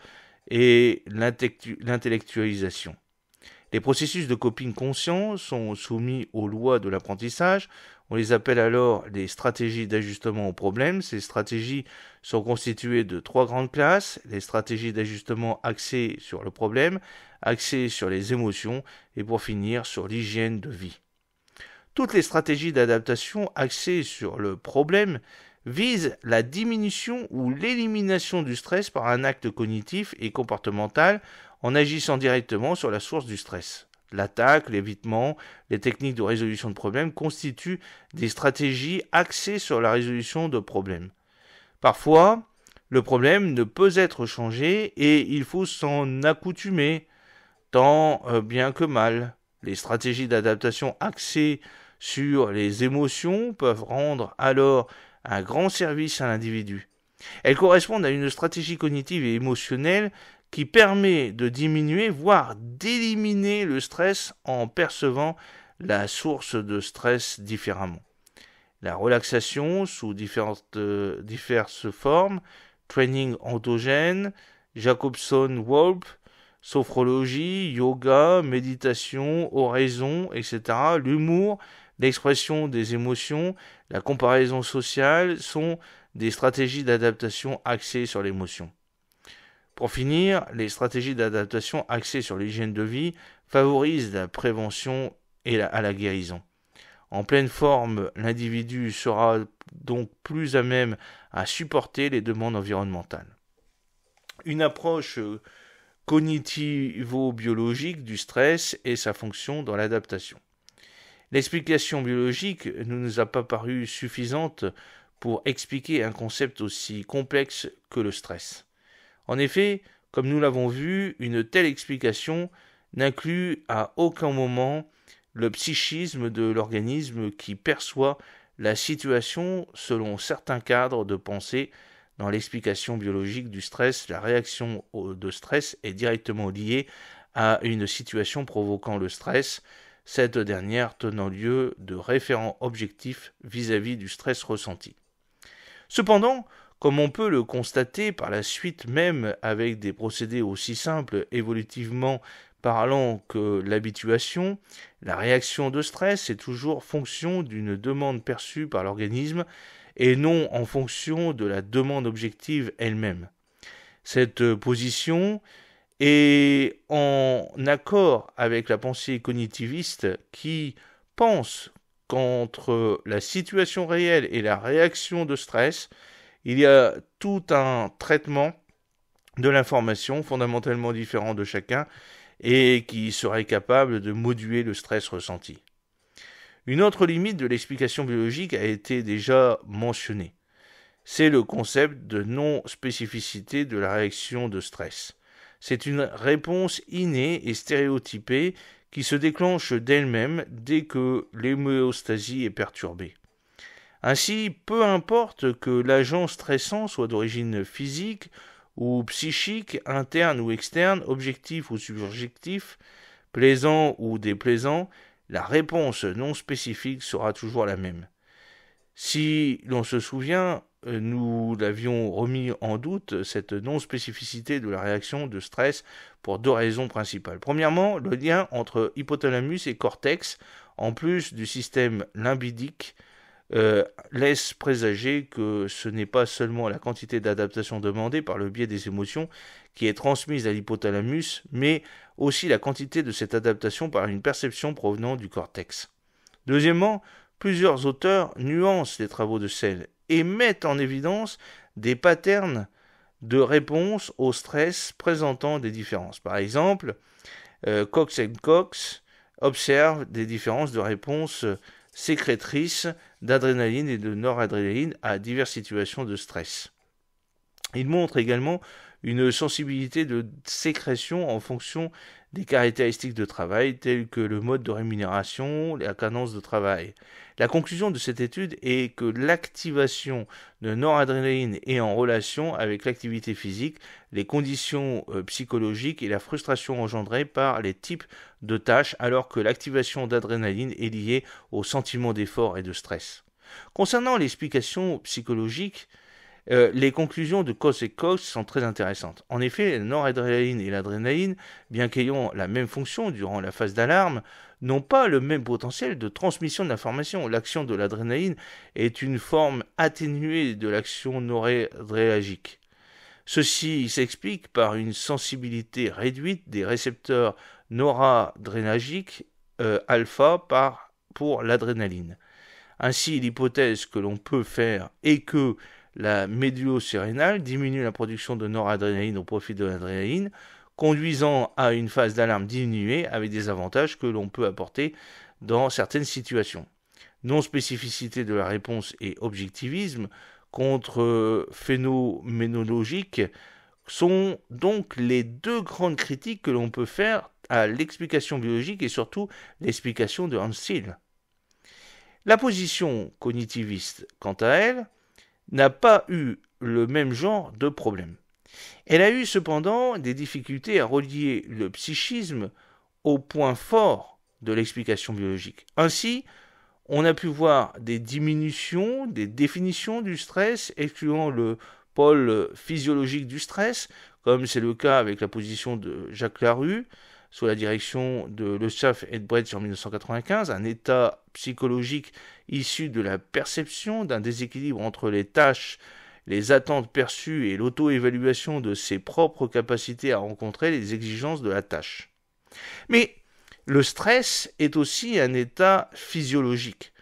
et l'intellectualisation. Les processus de coping conscient sont soumis aux lois de l'apprentissage. On les appelle alors les stratégies d'ajustement au problème. Ces stratégies sont constituées de trois grandes classes. Les stratégies d'ajustement axées sur le problème, axées sur les émotions et pour finir sur l'hygiène de vie. Toutes les stratégies d'adaptation axées sur le problème vise la diminution ou l'élimination du stress par un acte cognitif et comportemental en agissant directement sur la source du stress. L'attaque, l'évitement, les techniques de résolution de problèmes constituent des stratégies axées sur la résolution de problèmes. Parfois, le problème ne peut être changé et il faut s'en accoutumer, tant euh, bien que mal. Les stratégies d'adaptation axées sur les émotions peuvent rendre alors un grand service à l'individu. Elles correspondent à une stratégie cognitive et émotionnelle qui permet de diminuer, voire d'éliminer le stress en percevant la source de stress différemment. La relaxation sous différentes, euh, formes, training endogène, jacobson Wolpe, sophrologie, yoga, méditation, oraison, etc., l'humour, l'expression des émotions, la comparaison sociale sont des stratégies d'adaptation axées sur l'émotion. Pour finir, les stratégies d'adaptation axées sur l'hygiène de vie favorisent la prévention et la, à la guérison. En pleine forme, l'individu sera donc plus à même à supporter les demandes environnementales. Une approche cognitivo-biologique du stress et sa fonction dans l'adaptation. L'explication biologique ne nous a pas paru suffisante pour expliquer un concept aussi complexe que le stress. En effet, comme nous l'avons vu, une telle explication n'inclut à aucun moment le psychisme de l'organisme qui perçoit la situation selon certains cadres de pensée. Dans l'explication biologique du stress, la réaction de stress est directement liée à une situation provoquant le stress, cette dernière tenant lieu de référent objectif vis-à-vis du stress ressenti. Cependant, comme on peut le constater par la suite même avec des procédés aussi simples évolutivement parlant que l'habituation, la réaction de stress est toujours fonction d'une demande perçue par l'organisme et non en fonction de la demande objective elle-même. Cette position et en accord avec la pensée cognitiviste qui pense qu'entre la situation réelle et la réaction de stress, il y a tout un traitement de l'information fondamentalement différent de chacun et qui serait capable de moduler le stress ressenti. Une autre limite de l'explication biologique a été déjà mentionnée. C'est le concept de non-spécificité de la réaction de stress. C'est une réponse innée et stéréotypée qui se déclenche d'elle-même dès que l'héméostasie est perturbée. Ainsi, peu importe que l'agent stressant soit d'origine physique ou psychique, interne ou externe, objectif ou subjectif, plaisant ou déplaisant, la réponse non spécifique sera toujours la même. Si l'on se souvient, euh, nous l'avions remis en doute, cette non-spécificité de la réaction de stress, pour deux raisons principales. Premièrement, le lien entre hypothalamus et cortex, en plus du système limbidique, euh, laisse présager que ce n'est pas seulement la quantité d'adaptation demandée par le biais des émotions qui est transmise à l'hypothalamus, mais aussi la quantité de cette adaptation par une perception provenant du cortex. Deuxièmement, plusieurs auteurs nuancent les travaux de Sell et mettent en évidence des patterns de réponse au stress présentant des différences. Par exemple, euh, Cox Cox Cox observent des différences de réponse sécrétrices d'adrénaline et de noradrénaline à diverses situations de stress. Ils montrent également une sensibilité de sécrétion en fonction des caractéristiques de travail telles que le mode de rémunération, la cadence de travail. La conclusion de cette étude est que l'activation de noradrénaline est en relation avec l'activité physique, les conditions euh, psychologiques et la frustration engendrée par les types de tâches alors que l'activation d'adrénaline est liée au sentiment d'effort et de stress. Concernant l'explication psychologique, euh, les conclusions de Cos et Cox sont très intéressantes. En effet, la noradrénaline et l'adrénaline, bien qu'ayant la même fonction durant la phase d'alarme, n'ont pas le même potentiel de transmission d'information. L'action de l'adrénaline est une forme atténuée de l'action noradrénergique. Ceci s'explique par une sensibilité réduite des récepteurs noradrénagiques euh, alpha par, pour l'adrénaline. Ainsi, l'hypothèse que l'on peut faire est que la médulo diminue la production de noradrénaline au profit de l'adrénaline, conduisant à une phase d'alarme diminuée avec des avantages que l'on peut apporter dans certaines situations. Non-spécificité de la réponse et objectivisme contre phénoménologique sont donc les deux grandes critiques que l'on peut faire à l'explication biologique et surtout l'explication de Hans La position cognitiviste, quant à elle, n'a pas eu le même genre de problème. Elle a eu cependant des difficultés à relier le psychisme au point fort de l'explication biologique. Ainsi, on a pu voir des diminutions des définitions du stress, excluant le pôle physiologique du stress, comme c'est le cas avec la position de Jacques Larue, sous la direction de Le Schaff et de Brecht en 1995, un état psychologique issu de la perception d'un déséquilibre entre les tâches, les attentes perçues et l'auto-évaluation de ses propres capacités à rencontrer les exigences de la tâche. Mais le stress est aussi un état physiologique,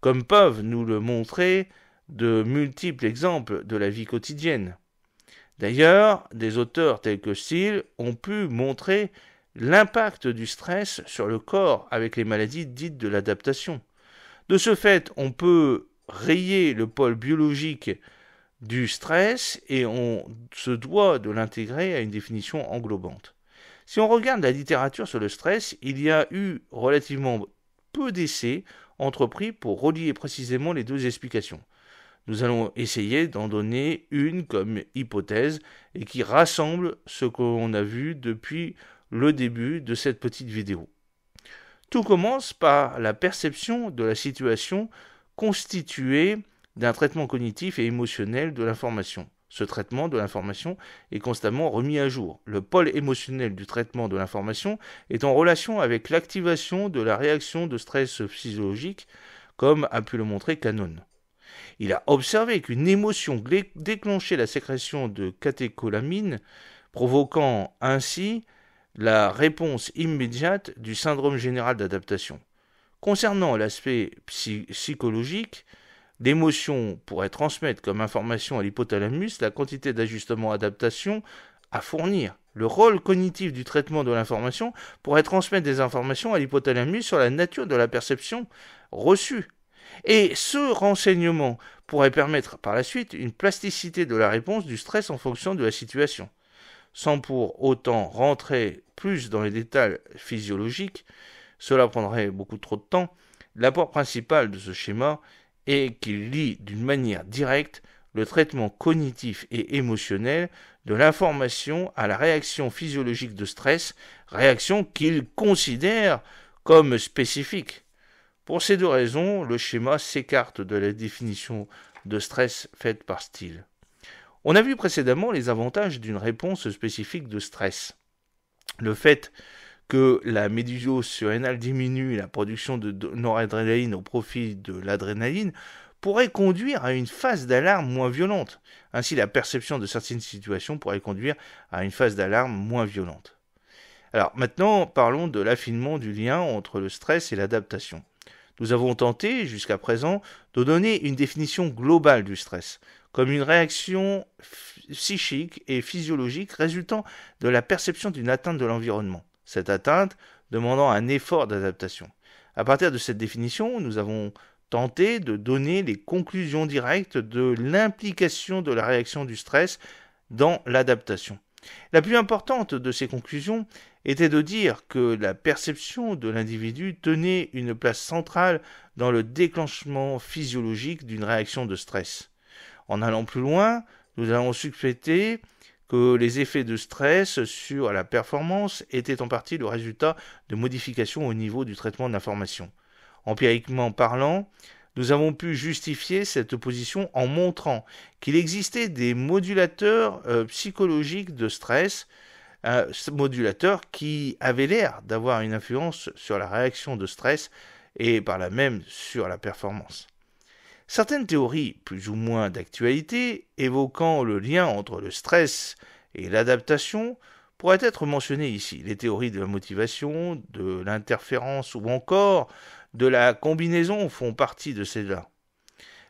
comme peuvent nous le montrer de multiples exemples de la vie quotidienne. D'ailleurs, des auteurs tels que Steele ont pu montrer l'impact du stress sur le corps avec les maladies dites de l'adaptation. De ce fait, on peut rayer le pôle biologique du stress et on se doit de l'intégrer à une définition englobante. Si on regarde la littérature sur le stress, il y a eu relativement peu d'essais entrepris pour relier précisément les deux explications. Nous allons essayer d'en donner une comme hypothèse et qui rassemble ce qu'on a vu depuis le début de cette petite vidéo. Tout commence par la perception de la situation constituée d'un traitement cognitif et émotionnel de l'information. Ce traitement de l'information est constamment remis à jour. Le pôle émotionnel du traitement de l'information est en relation avec l'activation de la réaction de stress physiologique, comme a pu le montrer Canon. Il a observé qu'une émotion déclenchait la sécrétion de catécholamine, provoquant ainsi la réponse immédiate du syndrome général d'adaptation. Concernant l'aspect psychologique, l'émotion pourrait transmettre comme information à l'hypothalamus la quantité d'ajustement adaptation à fournir. Le rôle cognitif du traitement de l'information pourrait transmettre des informations à l'hypothalamus sur la nature de la perception reçue. Et ce renseignement pourrait permettre par la suite une plasticité de la réponse du stress en fonction de la situation sans pour autant rentrer plus dans les détails physiologiques, cela prendrait beaucoup trop de temps, l'apport principal de ce schéma est qu'il lie d'une manière directe le traitement cognitif et émotionnel de l'information à la réaction physiologique de stress, réaction qu'il considère comme spécifique. Pour ces deux raisons, le schéma s'écarte de la définition de stress faite par Steele. On a vu précédemment les avantages d'une réponse spécifique de stress. Le fait que la méduse surrénale diminue la production de noradrénaline au profit de l'adrénaline pourrait conduire à une phase d'alarme moins violente. Ainsi, la perception de certaines situations pourrait conduire à une phase d'alarme moins violente. Alors maintenant, parlons de l'affinement du lien entre le stress et l'adaptation. Nous avons tenté, jusqu'à présent, de donner une définition globale du stress comme une réaction psychique et physiologique résultant de la perception d'une atteinte de l'environnement. Cette atteinte demandant un effort d'adaptation. À partir de cette définition, nous avons tenté de donner les conclusions directes de l'implication de la réaction du stress dans l'adaptation. La plus importante de ces conclusions était de dire que la perception de l'individu tenait une place centrale dans le déclenchement physiologique d'une réaction de stress. En allant plus loin, nous avons suspecté que les effets de stress sur la performance étaient en partie le résultat de modifications au niveau du traitement de l'information. Empiriquement parlant, nous avons pu justifier cette position en montrant qu'il existait des modulateurs euh, psychologiques de stress, euh, modulateurs qui avaient l'air d'avoir une influence sur la réaction de stress et par là même sur la performance. Certaines théories, plus ou moins d'actualité, évoquant le lien entre le stress et l'adaptation, pourraient être mentionnées ici. Les théories de la motivation, de l'interférence ou encore de la combinaison font partie de celles-là.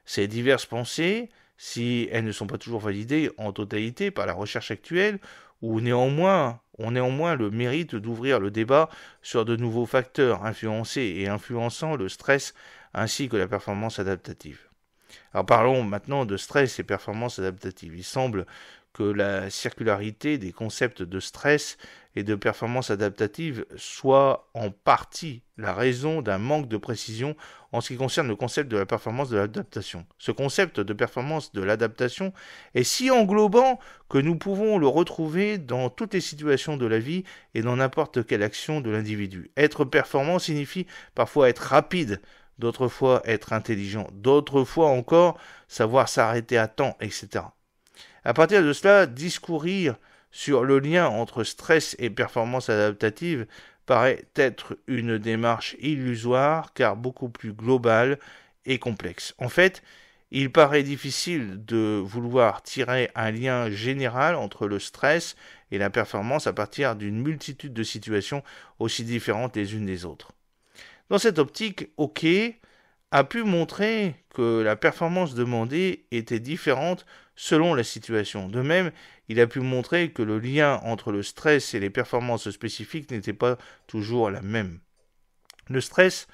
Ces diverses pensées, si elles ne sont pas toujours validées en totalité par la recherche actuelle, ou néanmoins ont néanmoins le mérite d'ouvrir le débat sur de nouveaux facteurs influencés et influençant le stress ainsi que la performance adaptative. Alors parlons maintenant de stress et performance adaptative. Il semble que la circularité des concepts de stress et de performance adaptative soit en partie la raison d'un manque de précision en ce qui concerne le concept de la performance de l'adaptation. Ce concept de performance de l'adaptation est si englobant que nous pouvons le retrouver dans toutes les situations de la vie et dans n'importe quelle action de l'individu. Être performant signifie parfois être rapide, d'autres fois être intelligent, d'autres fois encore savoir s'arrêter à temps, etc. À partir de cela, discourir sur le lien entre stress et performance adaptative paraît être une démarche illusoire car beaucoup plus globale et complexe. En fait, il paraît difficile de vouloir tirer un lien général entre le stress et la performance à partir d'une multitude de situations aussi différentes les unes des autres. Dans cette optique, OK a pu montrer que la performance demandée était différente selon la situation. De même, il a pu montrer que le lien entre le stress et les performances spécifiques n'était pas toujours la même. Le stress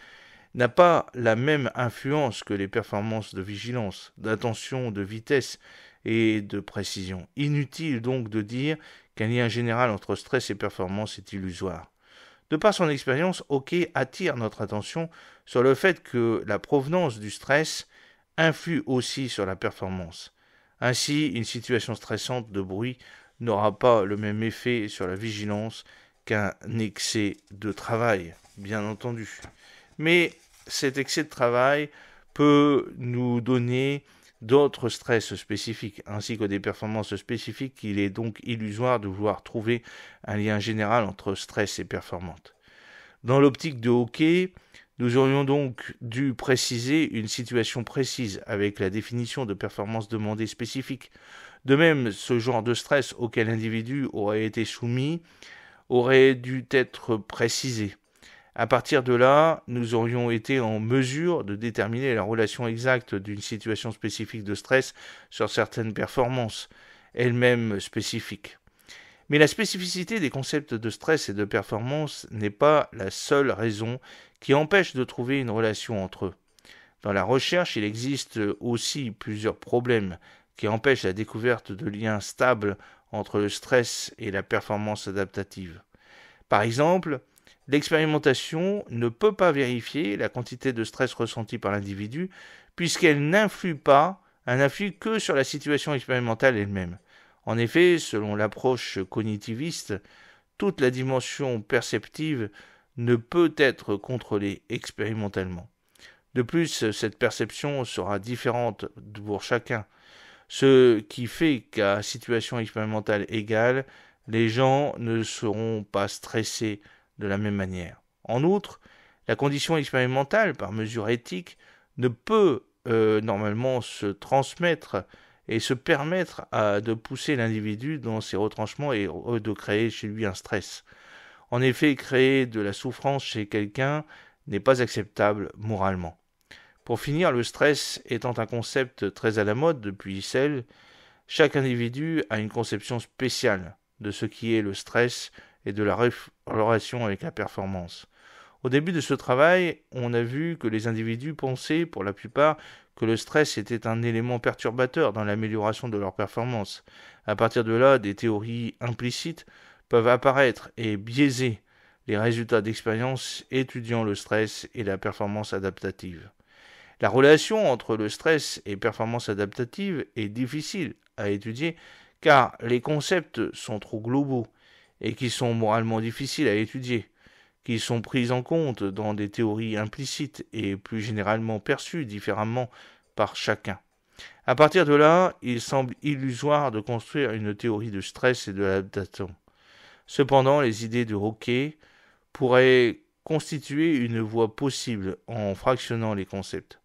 n'a pas la même influence que les performances de vigilance, d'attention, de vitesse et de précision. Inutile donc de dire qu'un lien général entre stress et performance est illusoire. De par son expérience, Ok attire notre attention sur le fait que la provenance du stress influe aussi sur la performance. Ainsi, une situation stressante de bruit n'aura pas le même effet sur la vigilance qu'un excès de travail, bien entendu. Mais cet excès de travail peut nous donner d'autres stress spécifiques ainsi que des performances spécifiques il est donc illusoire de vouloir trouver un lien général entre stress et performance. Dans l'optique de hockey, nous aurions donc dû préciser une situation précise avec la définition de performance demandée spécifique. De même, ce genre de stress auquel l'individu aurait été soumis aurait dû être précisé. À partir de là, nous aurions été en mesure de déterminer la relation exacte d'une situation spécifique de stress sur certaines performances, elles-mêmes spécifiques. Mais la spécificité des concepts de stress et de performance n'est pas la seule raison qui empêche de trouver une relation entre eux. Dans la recherche, il existe aussi plusieurs problèmes qui empêchent la découverte de liens stables entre le stress et la performance adaptative. Par exemple, L'expérimentation ne peut pas vérifier la quantité de stress ressenti par l'individu, puisqu'elle n'influe pas, elle n'influe que sur la situation expérimentale elle-même. En effet, selon l'approche cognitiviste, toute la dimension perceptive ne peut être contrôlée expérimentalement. De plus, cette perception sera différente pour chacun, ce qui fait qu'à situation expérimentale égale, les gens ne seront pas stressés de la même manière. En outre, la condition expérimentale, par mesure éthique, ne peut euh, normalement se transmettre et se permettre de pousser l'individu dans ses retranchements et de créer chez lui un stress. En effet, créer de la souffrance chez quelqu'un n'est pas acceptable moralement. Pour finir, le stress étant un concept très à la mode depuis celle, chaque individu a une conception spéciale de ce qui est le stress et de la relation avec la performance. Au début de ce travail, on a vu que les individus pensaient, pour la plupart, que le stress était un élément perturbateur dans l'amélioration de leur performance. À partir de là, des théories implicites peuvent apparaître et biaiser les résultats d'expériences étudiant le stress et la performance adaptative. La relation entre le stress et performance adaptative est difficile à étudier car les concepts sont trop globaux et qui sont moralement difficiles à étudier, qui sont prises en compte dans des théories implicites et plus généralement perçues différemment par chacun. À partir de là, il semble illusoire de construire une théorie de stress et de l'adaptation. Cependant, les idées de Roquet pourraient constituer une voie possible en fractionnant les concepts.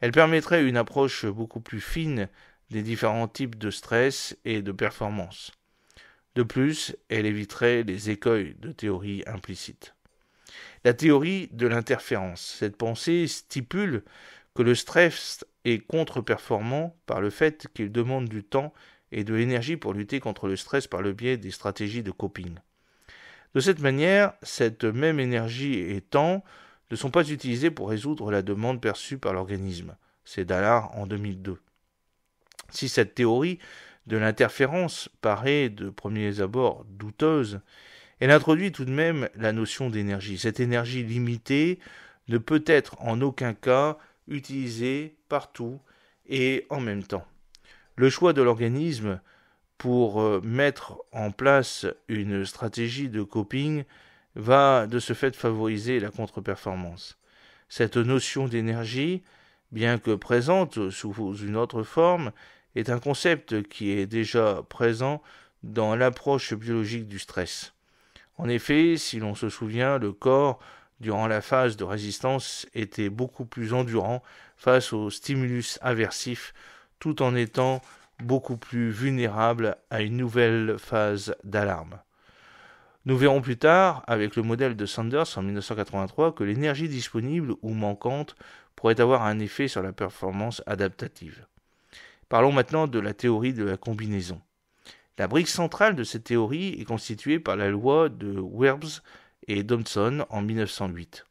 Elle permettraient une approche beaucoup plus fine des différents types de stress et de performance. De plus, elle éviterait les écueils de théories implicites. La théorie de l'interférence. Cette pensée stipule que le stress est contre-performant par le fait qu'il demande du temps et de l'énergie pour lutter contre le stress par le biais des stratégies de coping. De cette manière, cette même énergie et temps ne sont pas utilisés pour résoudre la demande perçue par l'organisme. C'est Dallard en 2002. Si cette théorie de l'interférence paraît de premiers abords douteuse, elle introduit tout de même la notion d'énergie. Cette énergie limitée ne peut être en aucun cas utilisée partout et en même temps. Le choix de l'organisme pour euh, mettre en place une stratégie de coping va de ce fait favoriser la contre-performance. Cette notion d'énergie, bien que présente sous une autre forme, est un concept qui est déjà présent dans l'approche biologique du stress. En effet, si l'on se souvient, le corps, durant la phase de résistance, était beaucoup plus endurant face aux stimulus aversifs, tout en étant beaucoup plus vulnérable à une nouvelle phase d'alarme. Nous verrons plus tard, avec le modèle de Sanders en 1983, que l'énergie disponible ou manquante pourrait avoir un effet sur la performance adaptative. Parlons maintenant de la théorie de la combinaison. La brique centrale de cette théorie est constituée par la loi de Werbs et Thomson en 1908.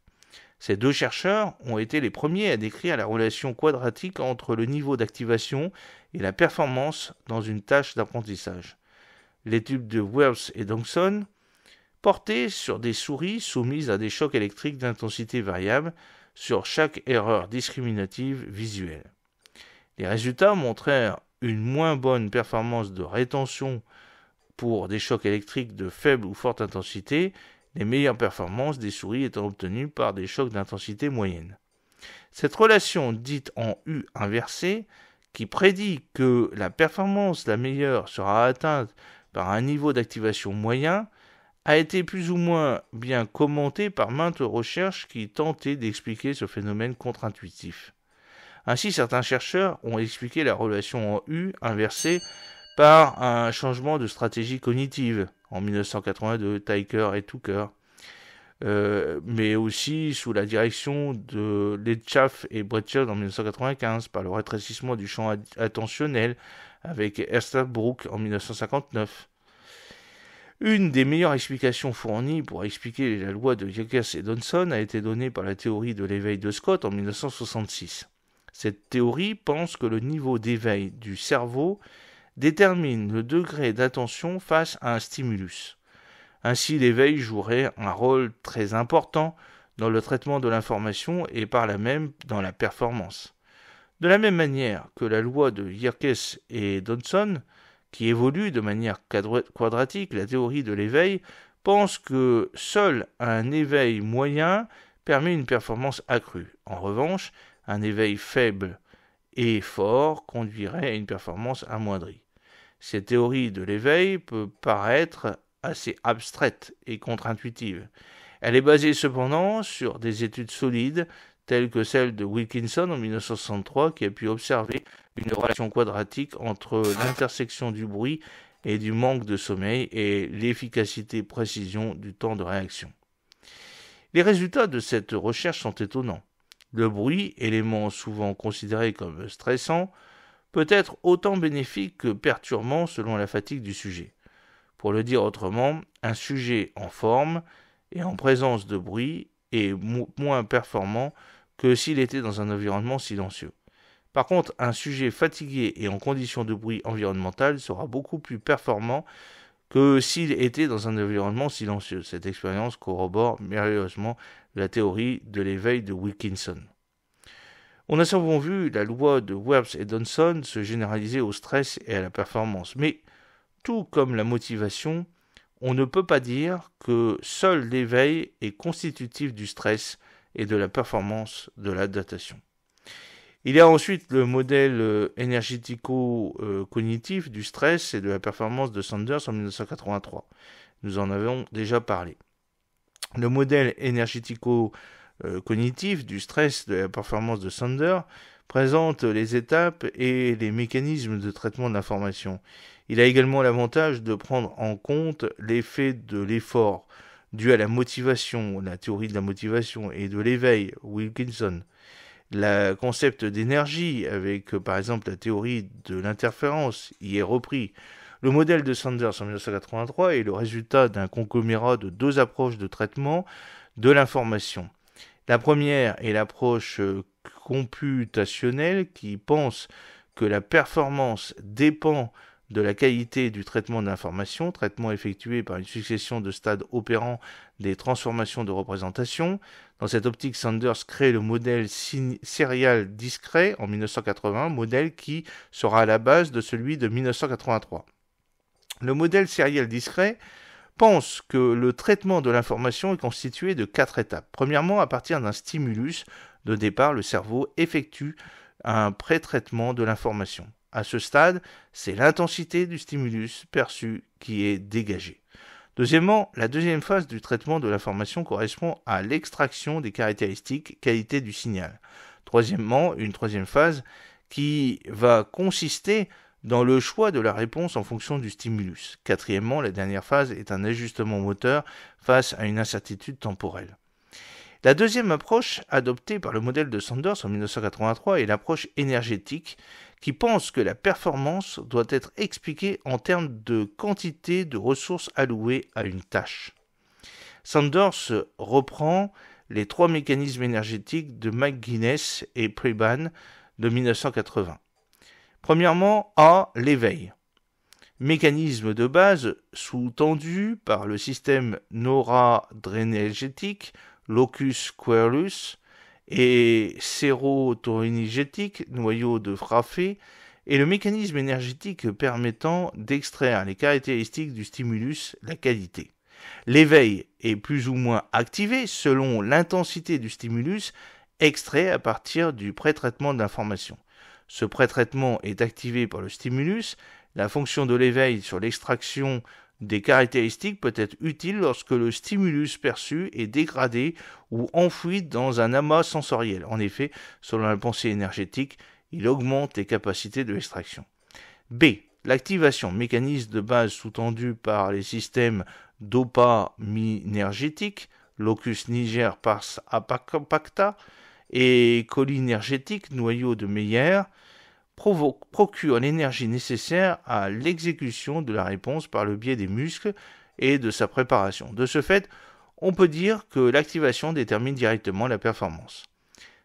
Ces deux chercheurs ont été les premiers à décrire la relation quadratique entre le niveau d'activation et la performance dans une tâche d'apprentissage. L'étude de Werbs et Thomson portait sur des souris soumises à des chocs électriques d'intensité variable sur chaque erreur discriminative visuelle. Les résultats montrèrent une moins bonne performance de rétention pour des chocs électriques de faible ou forte intensité, les meilleures performances des souris étant obtenues par des chocs d'intensité moyenne. Cette relation dite en U inversée, qui prédit que la performance la meilleure sera atteinte par un niveau d'activation moyen, a été plus ou moins bien commentée par maintes recherches qui tentaient d'expliquer ce phénomène contre-intuitif. Ainsi, certains chercheurs ont expliqué la relation en U inversée par un changement de stratégie cognitive en 1982, Tyker et Tucker, euh, mais aussi sous la direction de Ledchaff et Bretschel en 1995 par le rétrécissement du champ attentionnel avec Brook en 1959. Une des meilleures explications fournies pour expliquer la loi de Yakas et Donson a été donnée par la théorie de l'éveil de Scott en 1966. Cette théorie pense que le niveau d'éveil du cerveau détermine le degré d'attention face à un stimulus. Ainsi, l'éveil jouerait un rôle très important dans le traitement de l'information et par la même dans la performance. De la même manière que la loi de Yerkes et Dodson, qui évolue de manière quadratique, la théorie de l'éveil pense que seul un éveil moyen permet une performance accrue. En revanche, un éveil faible et fort conduirait à une performance amoindrie. Cette théorie de l'éveil peut paraître assez abstraite et contre-intuitive. Elle est basée cependant sur des études solides telles que celle de Wilkinson en 1963 qui a pu observer une relation quadratique entre l'intersection du bruit et du manque de sommeil et l'efficacité-précision du temps de réaction. Les résultats de cette recherche sont étonnants. Le bruit, élément souvent considéré comme stressant, peut être autant bénéfique que perturbant selon la fatigue du sujet. Pour le dire autrement, un sujet en forme et en présence de bruit est moins performant que s'il était dans un environnement silencieux. Par contre, un sujet fatigué et en condition de bruit environnemental sera beaucoup plus performant que s'il était dans un environnement silencieux. Cette expérience corrobore merveilleusement la théorie de l'éveil de Wilkinson. On a souvent vu la loi de Werbs et Donson se généraliser au stress et à la performance, mais tout comme la motivation, on ne peut pas dire que seul l'éveil est constitutif du stress et de la performance de la datation. Il y a ensuite le modèle euh, énergético-cognitif euh, du stress et de la performance de Sanders en 1983. Nous en avons déjà parlé. Le modèle énergético-cognitif du stress de la performance de Sander présente les étapes et les mécanismes de traitement de l'information. Il a également l'avantage de prendre en compte l'effet de l'effort dû à la motivation, la théorie de la motivation et de l'éveil, Wilkinson. Le concept d'énergie avec par exemple la théorie de l'interférence y est repris. Le modèle de Sanders en 1983 est le résultat d'un conglomérat de deux approches de traitement de l'information. La première est l'approche euh, computationnelle qui pense que la performance dépend de la qualité du traitement d'information, traitement effectué par une succession de stades opérant des transformations de représentation. Dans cette optique, Sanders crée le modèle serial discret en 1980, modèle qui sera à la base de celui de 1983. Le modèle sériel discret pense que le traitement de l'information est constitué de quatre étapes. Premièrement, à partir d'un stimulus de départ, le cerveau effectue un pré-traitement de l'information. À ce stade, c'est l'intensité du stimulus perçu qui est dégagée. Deuxièmement, la deuxième phase du traitement de l'information correspond à l'extraction des caractéristiques qualité du signal. Troisièmement, une troisième phase qui va consister dans le choix de la réponse en fonction du stimulus. Quatrièmement, la dernière phase est un ajustement moteur face à une incertitude temporelle. La deuxième approche adoptée par le modèle de Sanders en 1983 est l'approche énergétique qui pense que la performance doit être expliquée en termes de quantité de ressources allouées à une tâche. Sanders reprend les trois mécanismes énergétiques de McGuinness et Preban de 1980. Premièrement, A, l'éveil. Mécanisme de base sous-tendu par le système noradrénergétique, locus coeruleus et sérotoninergétique, noyau de Fraffé, et le mécanisme énergétique permettant d'extraire les caractéristiques du stimulus, la qualité. L'éveil est plus ou moins activé selon l'intensité du stimulus extrait à partir du pré-traitement de l'information. Ce pré-traitement est activé par le stimulus. La fonction de l'éveil sur l'extraction des caractéristiques peut être utile lorsque le stimulus perçu est dégradé ou enfoui dans un amas sensoriel. En effet, selon la pensée énergétique, il augmente les capacités de l'extraction. B. L'activation, mécanisme de base sous-tendu par les systèmes dopaminergétiques, locus niger pars apacta, et colis énergétiques, noyaux de Meyer, procurent l'énergie nécessaire à l'exécution de la réponse par le biais des muscles et de sa préparation. De ce fait, on peut dire que l'activation détermine directement la performance.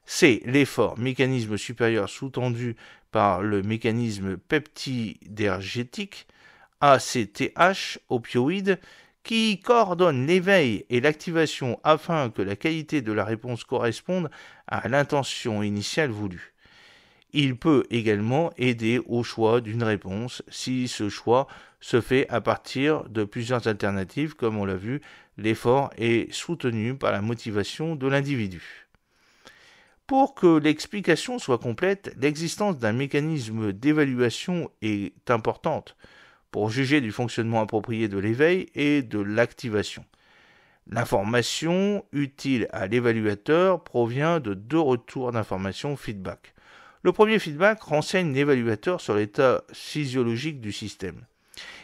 C'est l'effort, mécanisme supérieur sous-tendu par le mécanisme peptidergétique, ACTH, opioïde, qui coordonne l'éveil et l'activation afin que la qualité de la réponse corresponde à l'intention initiale voulue. Il peut également aider au choix d'une réponse si ce choix se fait à partir de plusieurs alternatives, comme on l'a vu, l'effort est soutenu par la motivation de l'individu. Pour que l'explication soit complète, l'existence d'un mécanisme d'évaluation est importante pour juger du fonctionnement approprié de l'éveil et de l'activation. L'information utile à l'évaluateur provient de deux retours d'information feedback. Le premier feedback renseigne l'évaluateur sur l'état physiologique du système.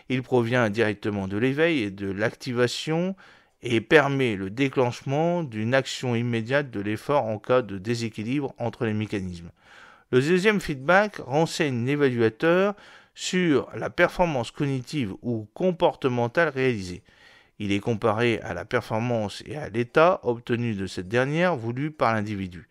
Il provient directement de l'éveil et de l'activation et permet le déclenchement d'une action immédiate de l'effort en cas de déséquilibre entre les mécanismes. Le deuxième feedback renseigne l'évaluateur sur la performance cognitive ou comportementale réalisée. Il est comparé à la performance et à l'état obtenu de cette dernière voulue par l'individu.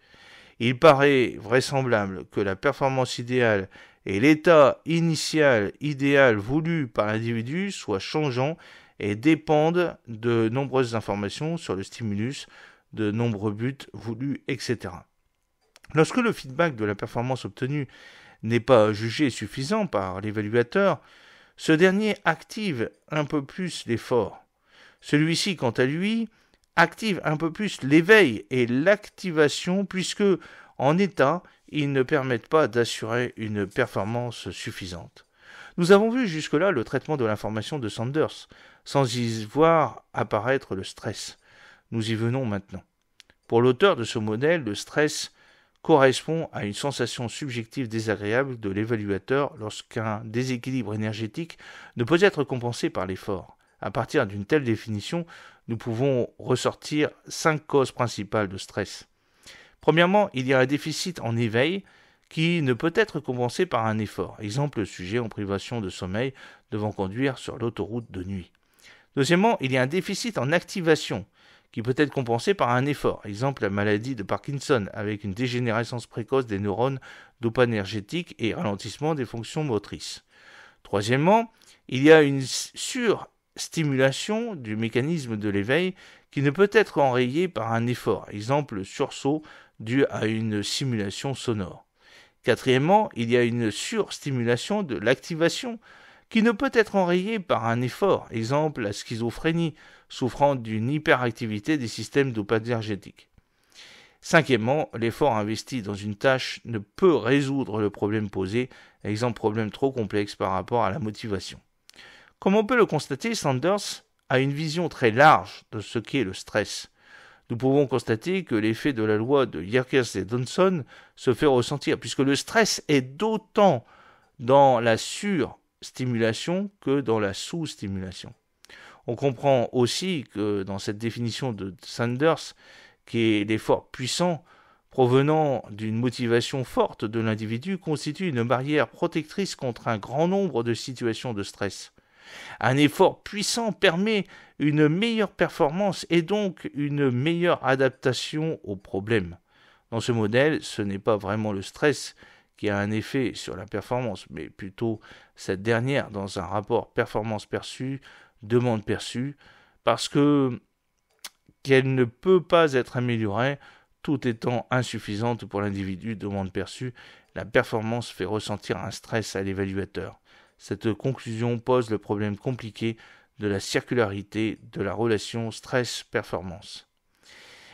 Il paraît vraisemblable que la performance idéale et l'état initial idéal voulu par l'individu soient changeants et dépendent de nombreuses informations sur le stimulus, de nombreux buts voulus, etc. Lorsque le feedback de la performance obtenue n'est pas jugé suffisant par l'évaluateur, ce dernier active un peu plus l'effort. Celui-ci, quant à lui, active un peu plus l'éveil et l'activation puisque, en état, ils ne permettent pas d'assurer une performance suffisante. Nous avons vu jusque-là le traitement de l'information de Sanders, sans y voir apparaître le stress. Nous y venons maintenant. Pour l'auteur de ce modèle, le stress correspond à une sensation subjective désagréable de l'évaluateur lorsqu'un déséquilibre énergétique ne peut être compensé par l'effort. À partir d'une telle définition, nous pouvons ressortir cinq causes principales de stress. Premièrement, il y a un déficit en éveil qui ne peut être compensé par un effort. Exemple, le sujet en privation de sommeil devant conduire sur l'autoroute de nuit. Deuxièmement, il y a un déficit en activation qui peut être compensé par un effort. Exemple, la maladie de Parkinson avec une dégénérescence précoce des neurones dopaminergétiques et ralentissement des fonctions motrices. Troisièmement, il y a une sur stimulation du mécanisme de l'éveil qui ne peut être enrayé par un effort, exemple sursaut dû à une simulation sonore. Quatrièmement, il y a une surstimulation de l'activation qui ne peut être enrayée par un effort, exemple la schizophrénie, souffrant d'une hyperactivité des systèmes dopaminergiques. Cinquièmement, l'effort investi dans une tâche ne peut résoudre le problème posé, exemple problème trop complexe par rapport à la motivation. Comme on peut le constater, Sanders a une vision très large de ce qu'est le stress. Nous pouvons constater que l'effet de la loi de Yerkes et Johnson se fait ressentir, puisque le stress est d'autant dans la surstimulation que dans la sous-stimulation. On comprend aussi que dans cette définition de Sanders, qui est l'effort puissant provenant d'une motivation forte de l'individu, constitue une barrière protectrice contre un grand nombre de situations de stress. Un effort puissant permet une meilleure performance et donc une meilleure adaptation au problème Dans ce modèle, ce n'est pas vraiment le stress qui a un effet sur la performance, mais plutôt cette dernière dans un rapport performance perçue, demande perçue, parce que qu'elle ne peut pas être améliorée tout étant insuffisante pour l'individu, demande perçue, la performance fait ressentir un stress à l'évaluateur. Cette conclusion pose le problème compliqué de la circularité de la relation stress-performance.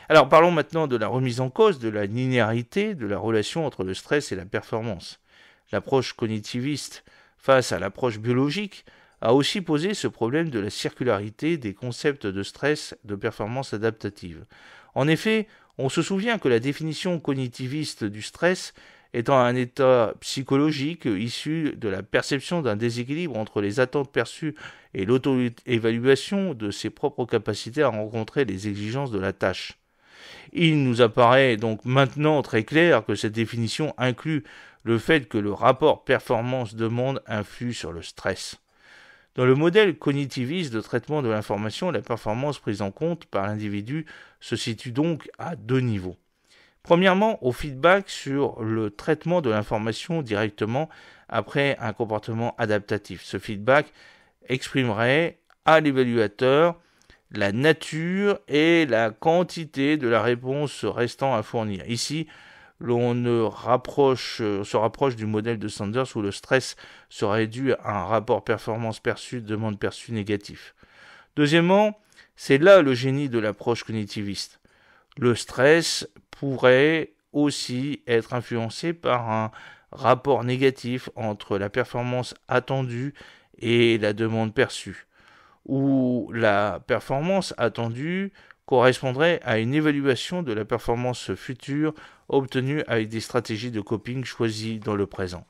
Alors parlons maintenant de la remise en cause de la linéarité de la relation entre le stress et la performance. L'approche cognitiviste face à l'approche biologique a aussi posé ce problème de la circularité des concepts de stress de performance adaptative. En effet, on se souvient que la définition cognitiviste du stress étant un état psychologique issu de la perception d'un déséquilibre entre les attentes perçues et l'auto-évaluation de ses propres capacités à rencontrer les exigences de la tâche. Il nous apparaît donc maintenant très clair que cette définition inclut le fait que le rapport performance-demande influe sur le stress. Dans le modèle cognitiviste de traitement de l'information, la performance prise en compte par l'individu se situe donc à deux niveaux. Premièrement, au feedback sur le traitement de l'information directement après un comportement adaptatif. Ce feedback exprimerait à l'évaluateur la nature et la quantité de la réponse restant à fournir. Ici, l'on se rapproche du modèle de Sanders où le stress serait dû à un rapport performance perçue, demande perçue négatif. Deuxièmement, c'est là le génie de l'approche cognitiviste. Le stress pourrait aussi être influencé par un rapport négatif entre la performance attendue et la demande perçue, où la performance attendue correspondrait à une évaluation de la performance future obtenue avec des stratégies de coping choisies dans le présent.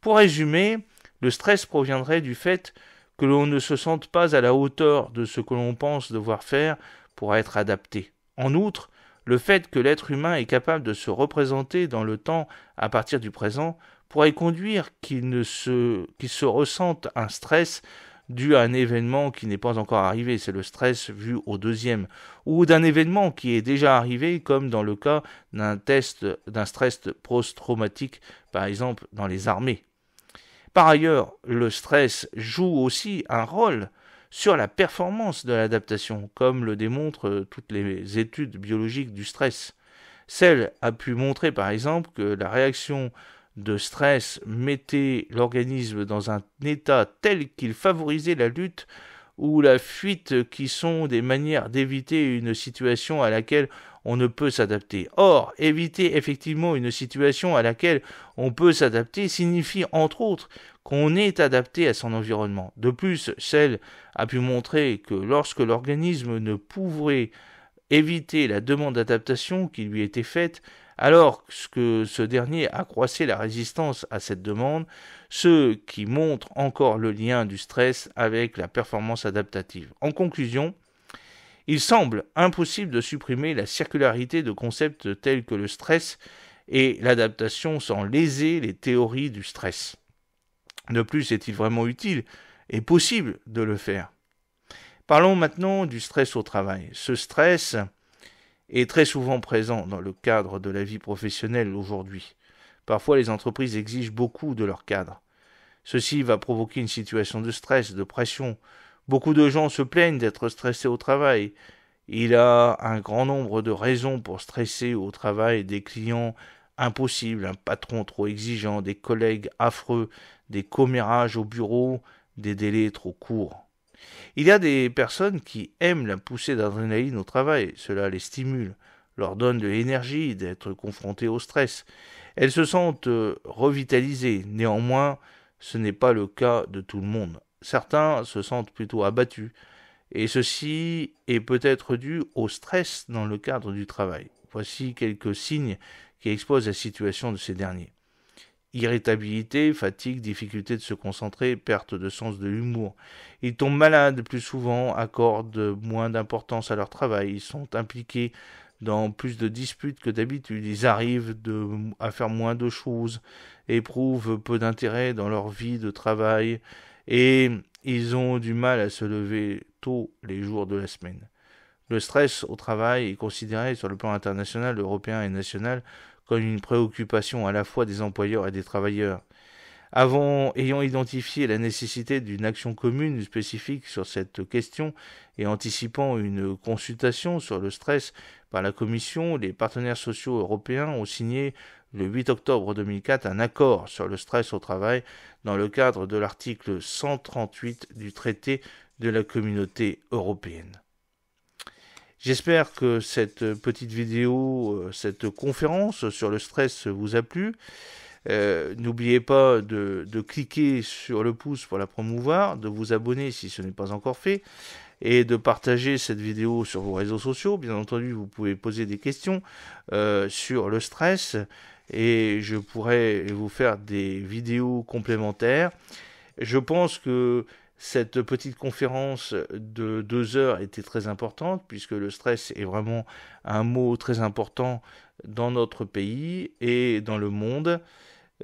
Pour résumer, le stress proviendrait du fait que l'on ne se sente pas à la hauteur de ce que l'on pense devoir faire pour être adapté. En outre, le fait que l'être humain est capable de se représenter dans le temps à partir du présent pourrait conduire qu'il se, qu'il se ressente un stress dû à un événement qui n'est pas encore arrivé, c'est le stress vu au deuxième, ou d'un événement qui est déjà arrivé, comme dans le cas d'un test d'un stress post-traumatique, par exemple dans les armées. Par ailleurs, le stress joue aussi un rôle sur la performance de l'adaptation, comme le démontrent euh, toutes les études biologiques du stress. Celle a pu montrer par exemple que la réaction de stress mettait l'organisme dans un état tel qu'il favorisait la lutte ou la fuite qui sont des manières d'éviter une situation à laquelle on ne peut s'adapter. Or, éviter effectivement une situation à laquelle on peut s'adapter signifie entre autres qu'on est adapté à son environnement. De plus, Shell a pu montrer que lorsque l'organisme ne pouvait éviter la demande d'adaptation qui lui était faite, alors que ce dernier accroissait la résistance à cette demande, ce qui montre encore le lien du stress avec la performance adaptative. En conclusion, il semble impossible de supprimer la circularité de concepts tels que le stress et l'adaptation sans léser les théories du stress. De plus, est-il vraiment utile et possible de le faire Parlons maintenant du stress au travail. Ce stress est très souvent présent dans le cadre de la vie professionnelle aujourd'hui. Parfois, les entreprises exigent beaucoup de leur cadre. Ceci va provoquer une situation de stress, de pression, Beaucoup de gens se plaignent d'être stressés au travail. Il a un grand nombre de raisons pour stresser au travail des clients impossibles, un patron trop exigeant, des collègues affreux, des commérages au bureau, des délais trop courts. Il y a des personnes qui aiment la poussée d'adrénaline au travail, cela les stimule, leur donne de l'énergie d'être confrontées au stress. Elles se sentent euh, revitalisées, néanmoins ce n'est pas le cas de tout le monde certains se sentent plutôt abattus, et ceci est peut-être dû au stress dans le cadre du travail. Voici quelques signes qui exposent la situation de ces derniers. Irritabilité, fatigue, difficulté de se concentrer, perte de sens de l'humour. Ils tombent malades plus souvent, accordent moins d'importance à leur travail, ils sont impliqués dans plus de disputes que d'habitude, ils arrivent à faire moins de choses, éprouvent peu d'intérêt dans leur vie de travail, et ils ont du mal à se lever tôt les jours de la semaine. Le stress au travail est considéré sur le plan international, européen et national comme une préoccupation à la fois des employeurs et des travailleurs. Avant, ayant identifié la nécessité d'une action commune spécifique sur cette question et anticipant une consultation sur le stress par la Commission, les partenaires sociaux européens ont signé le 8 octobre 2004 un accord sur le stress au travail dans le cadre de l'article 138 du traité de la communauté européenne. J'espère que cette petite vidéo, euh, cette conférence sur le stress vous a plu. Euh, n'oubliez pas de, cliquer sur le pouce pour la promouvoir, de vous abonner si ce n'est pas encore fait, et de partager cette vidéo sur vos réseaux sociaux. Bien entendu, vous pouvez poser des questions euh, sur le stress et je pourrais vous faire des vidéos complémentaires. Je pense que cette petite conférence de deux heures était très importante puisque le stress est vraiment un mot très important dans notre pays et dans le monde.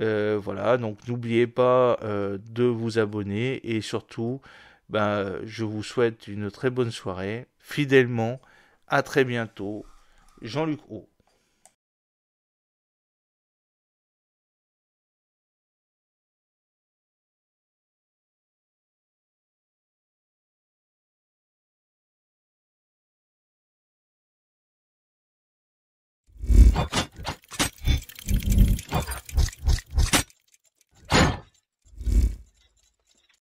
Euh, voilà, donc n'oubliez pas euh, de vous abonner et surtout, ben, je vous souhaite une très bonne soirée, fidèlement, à très bientôt, Jean-Luc O.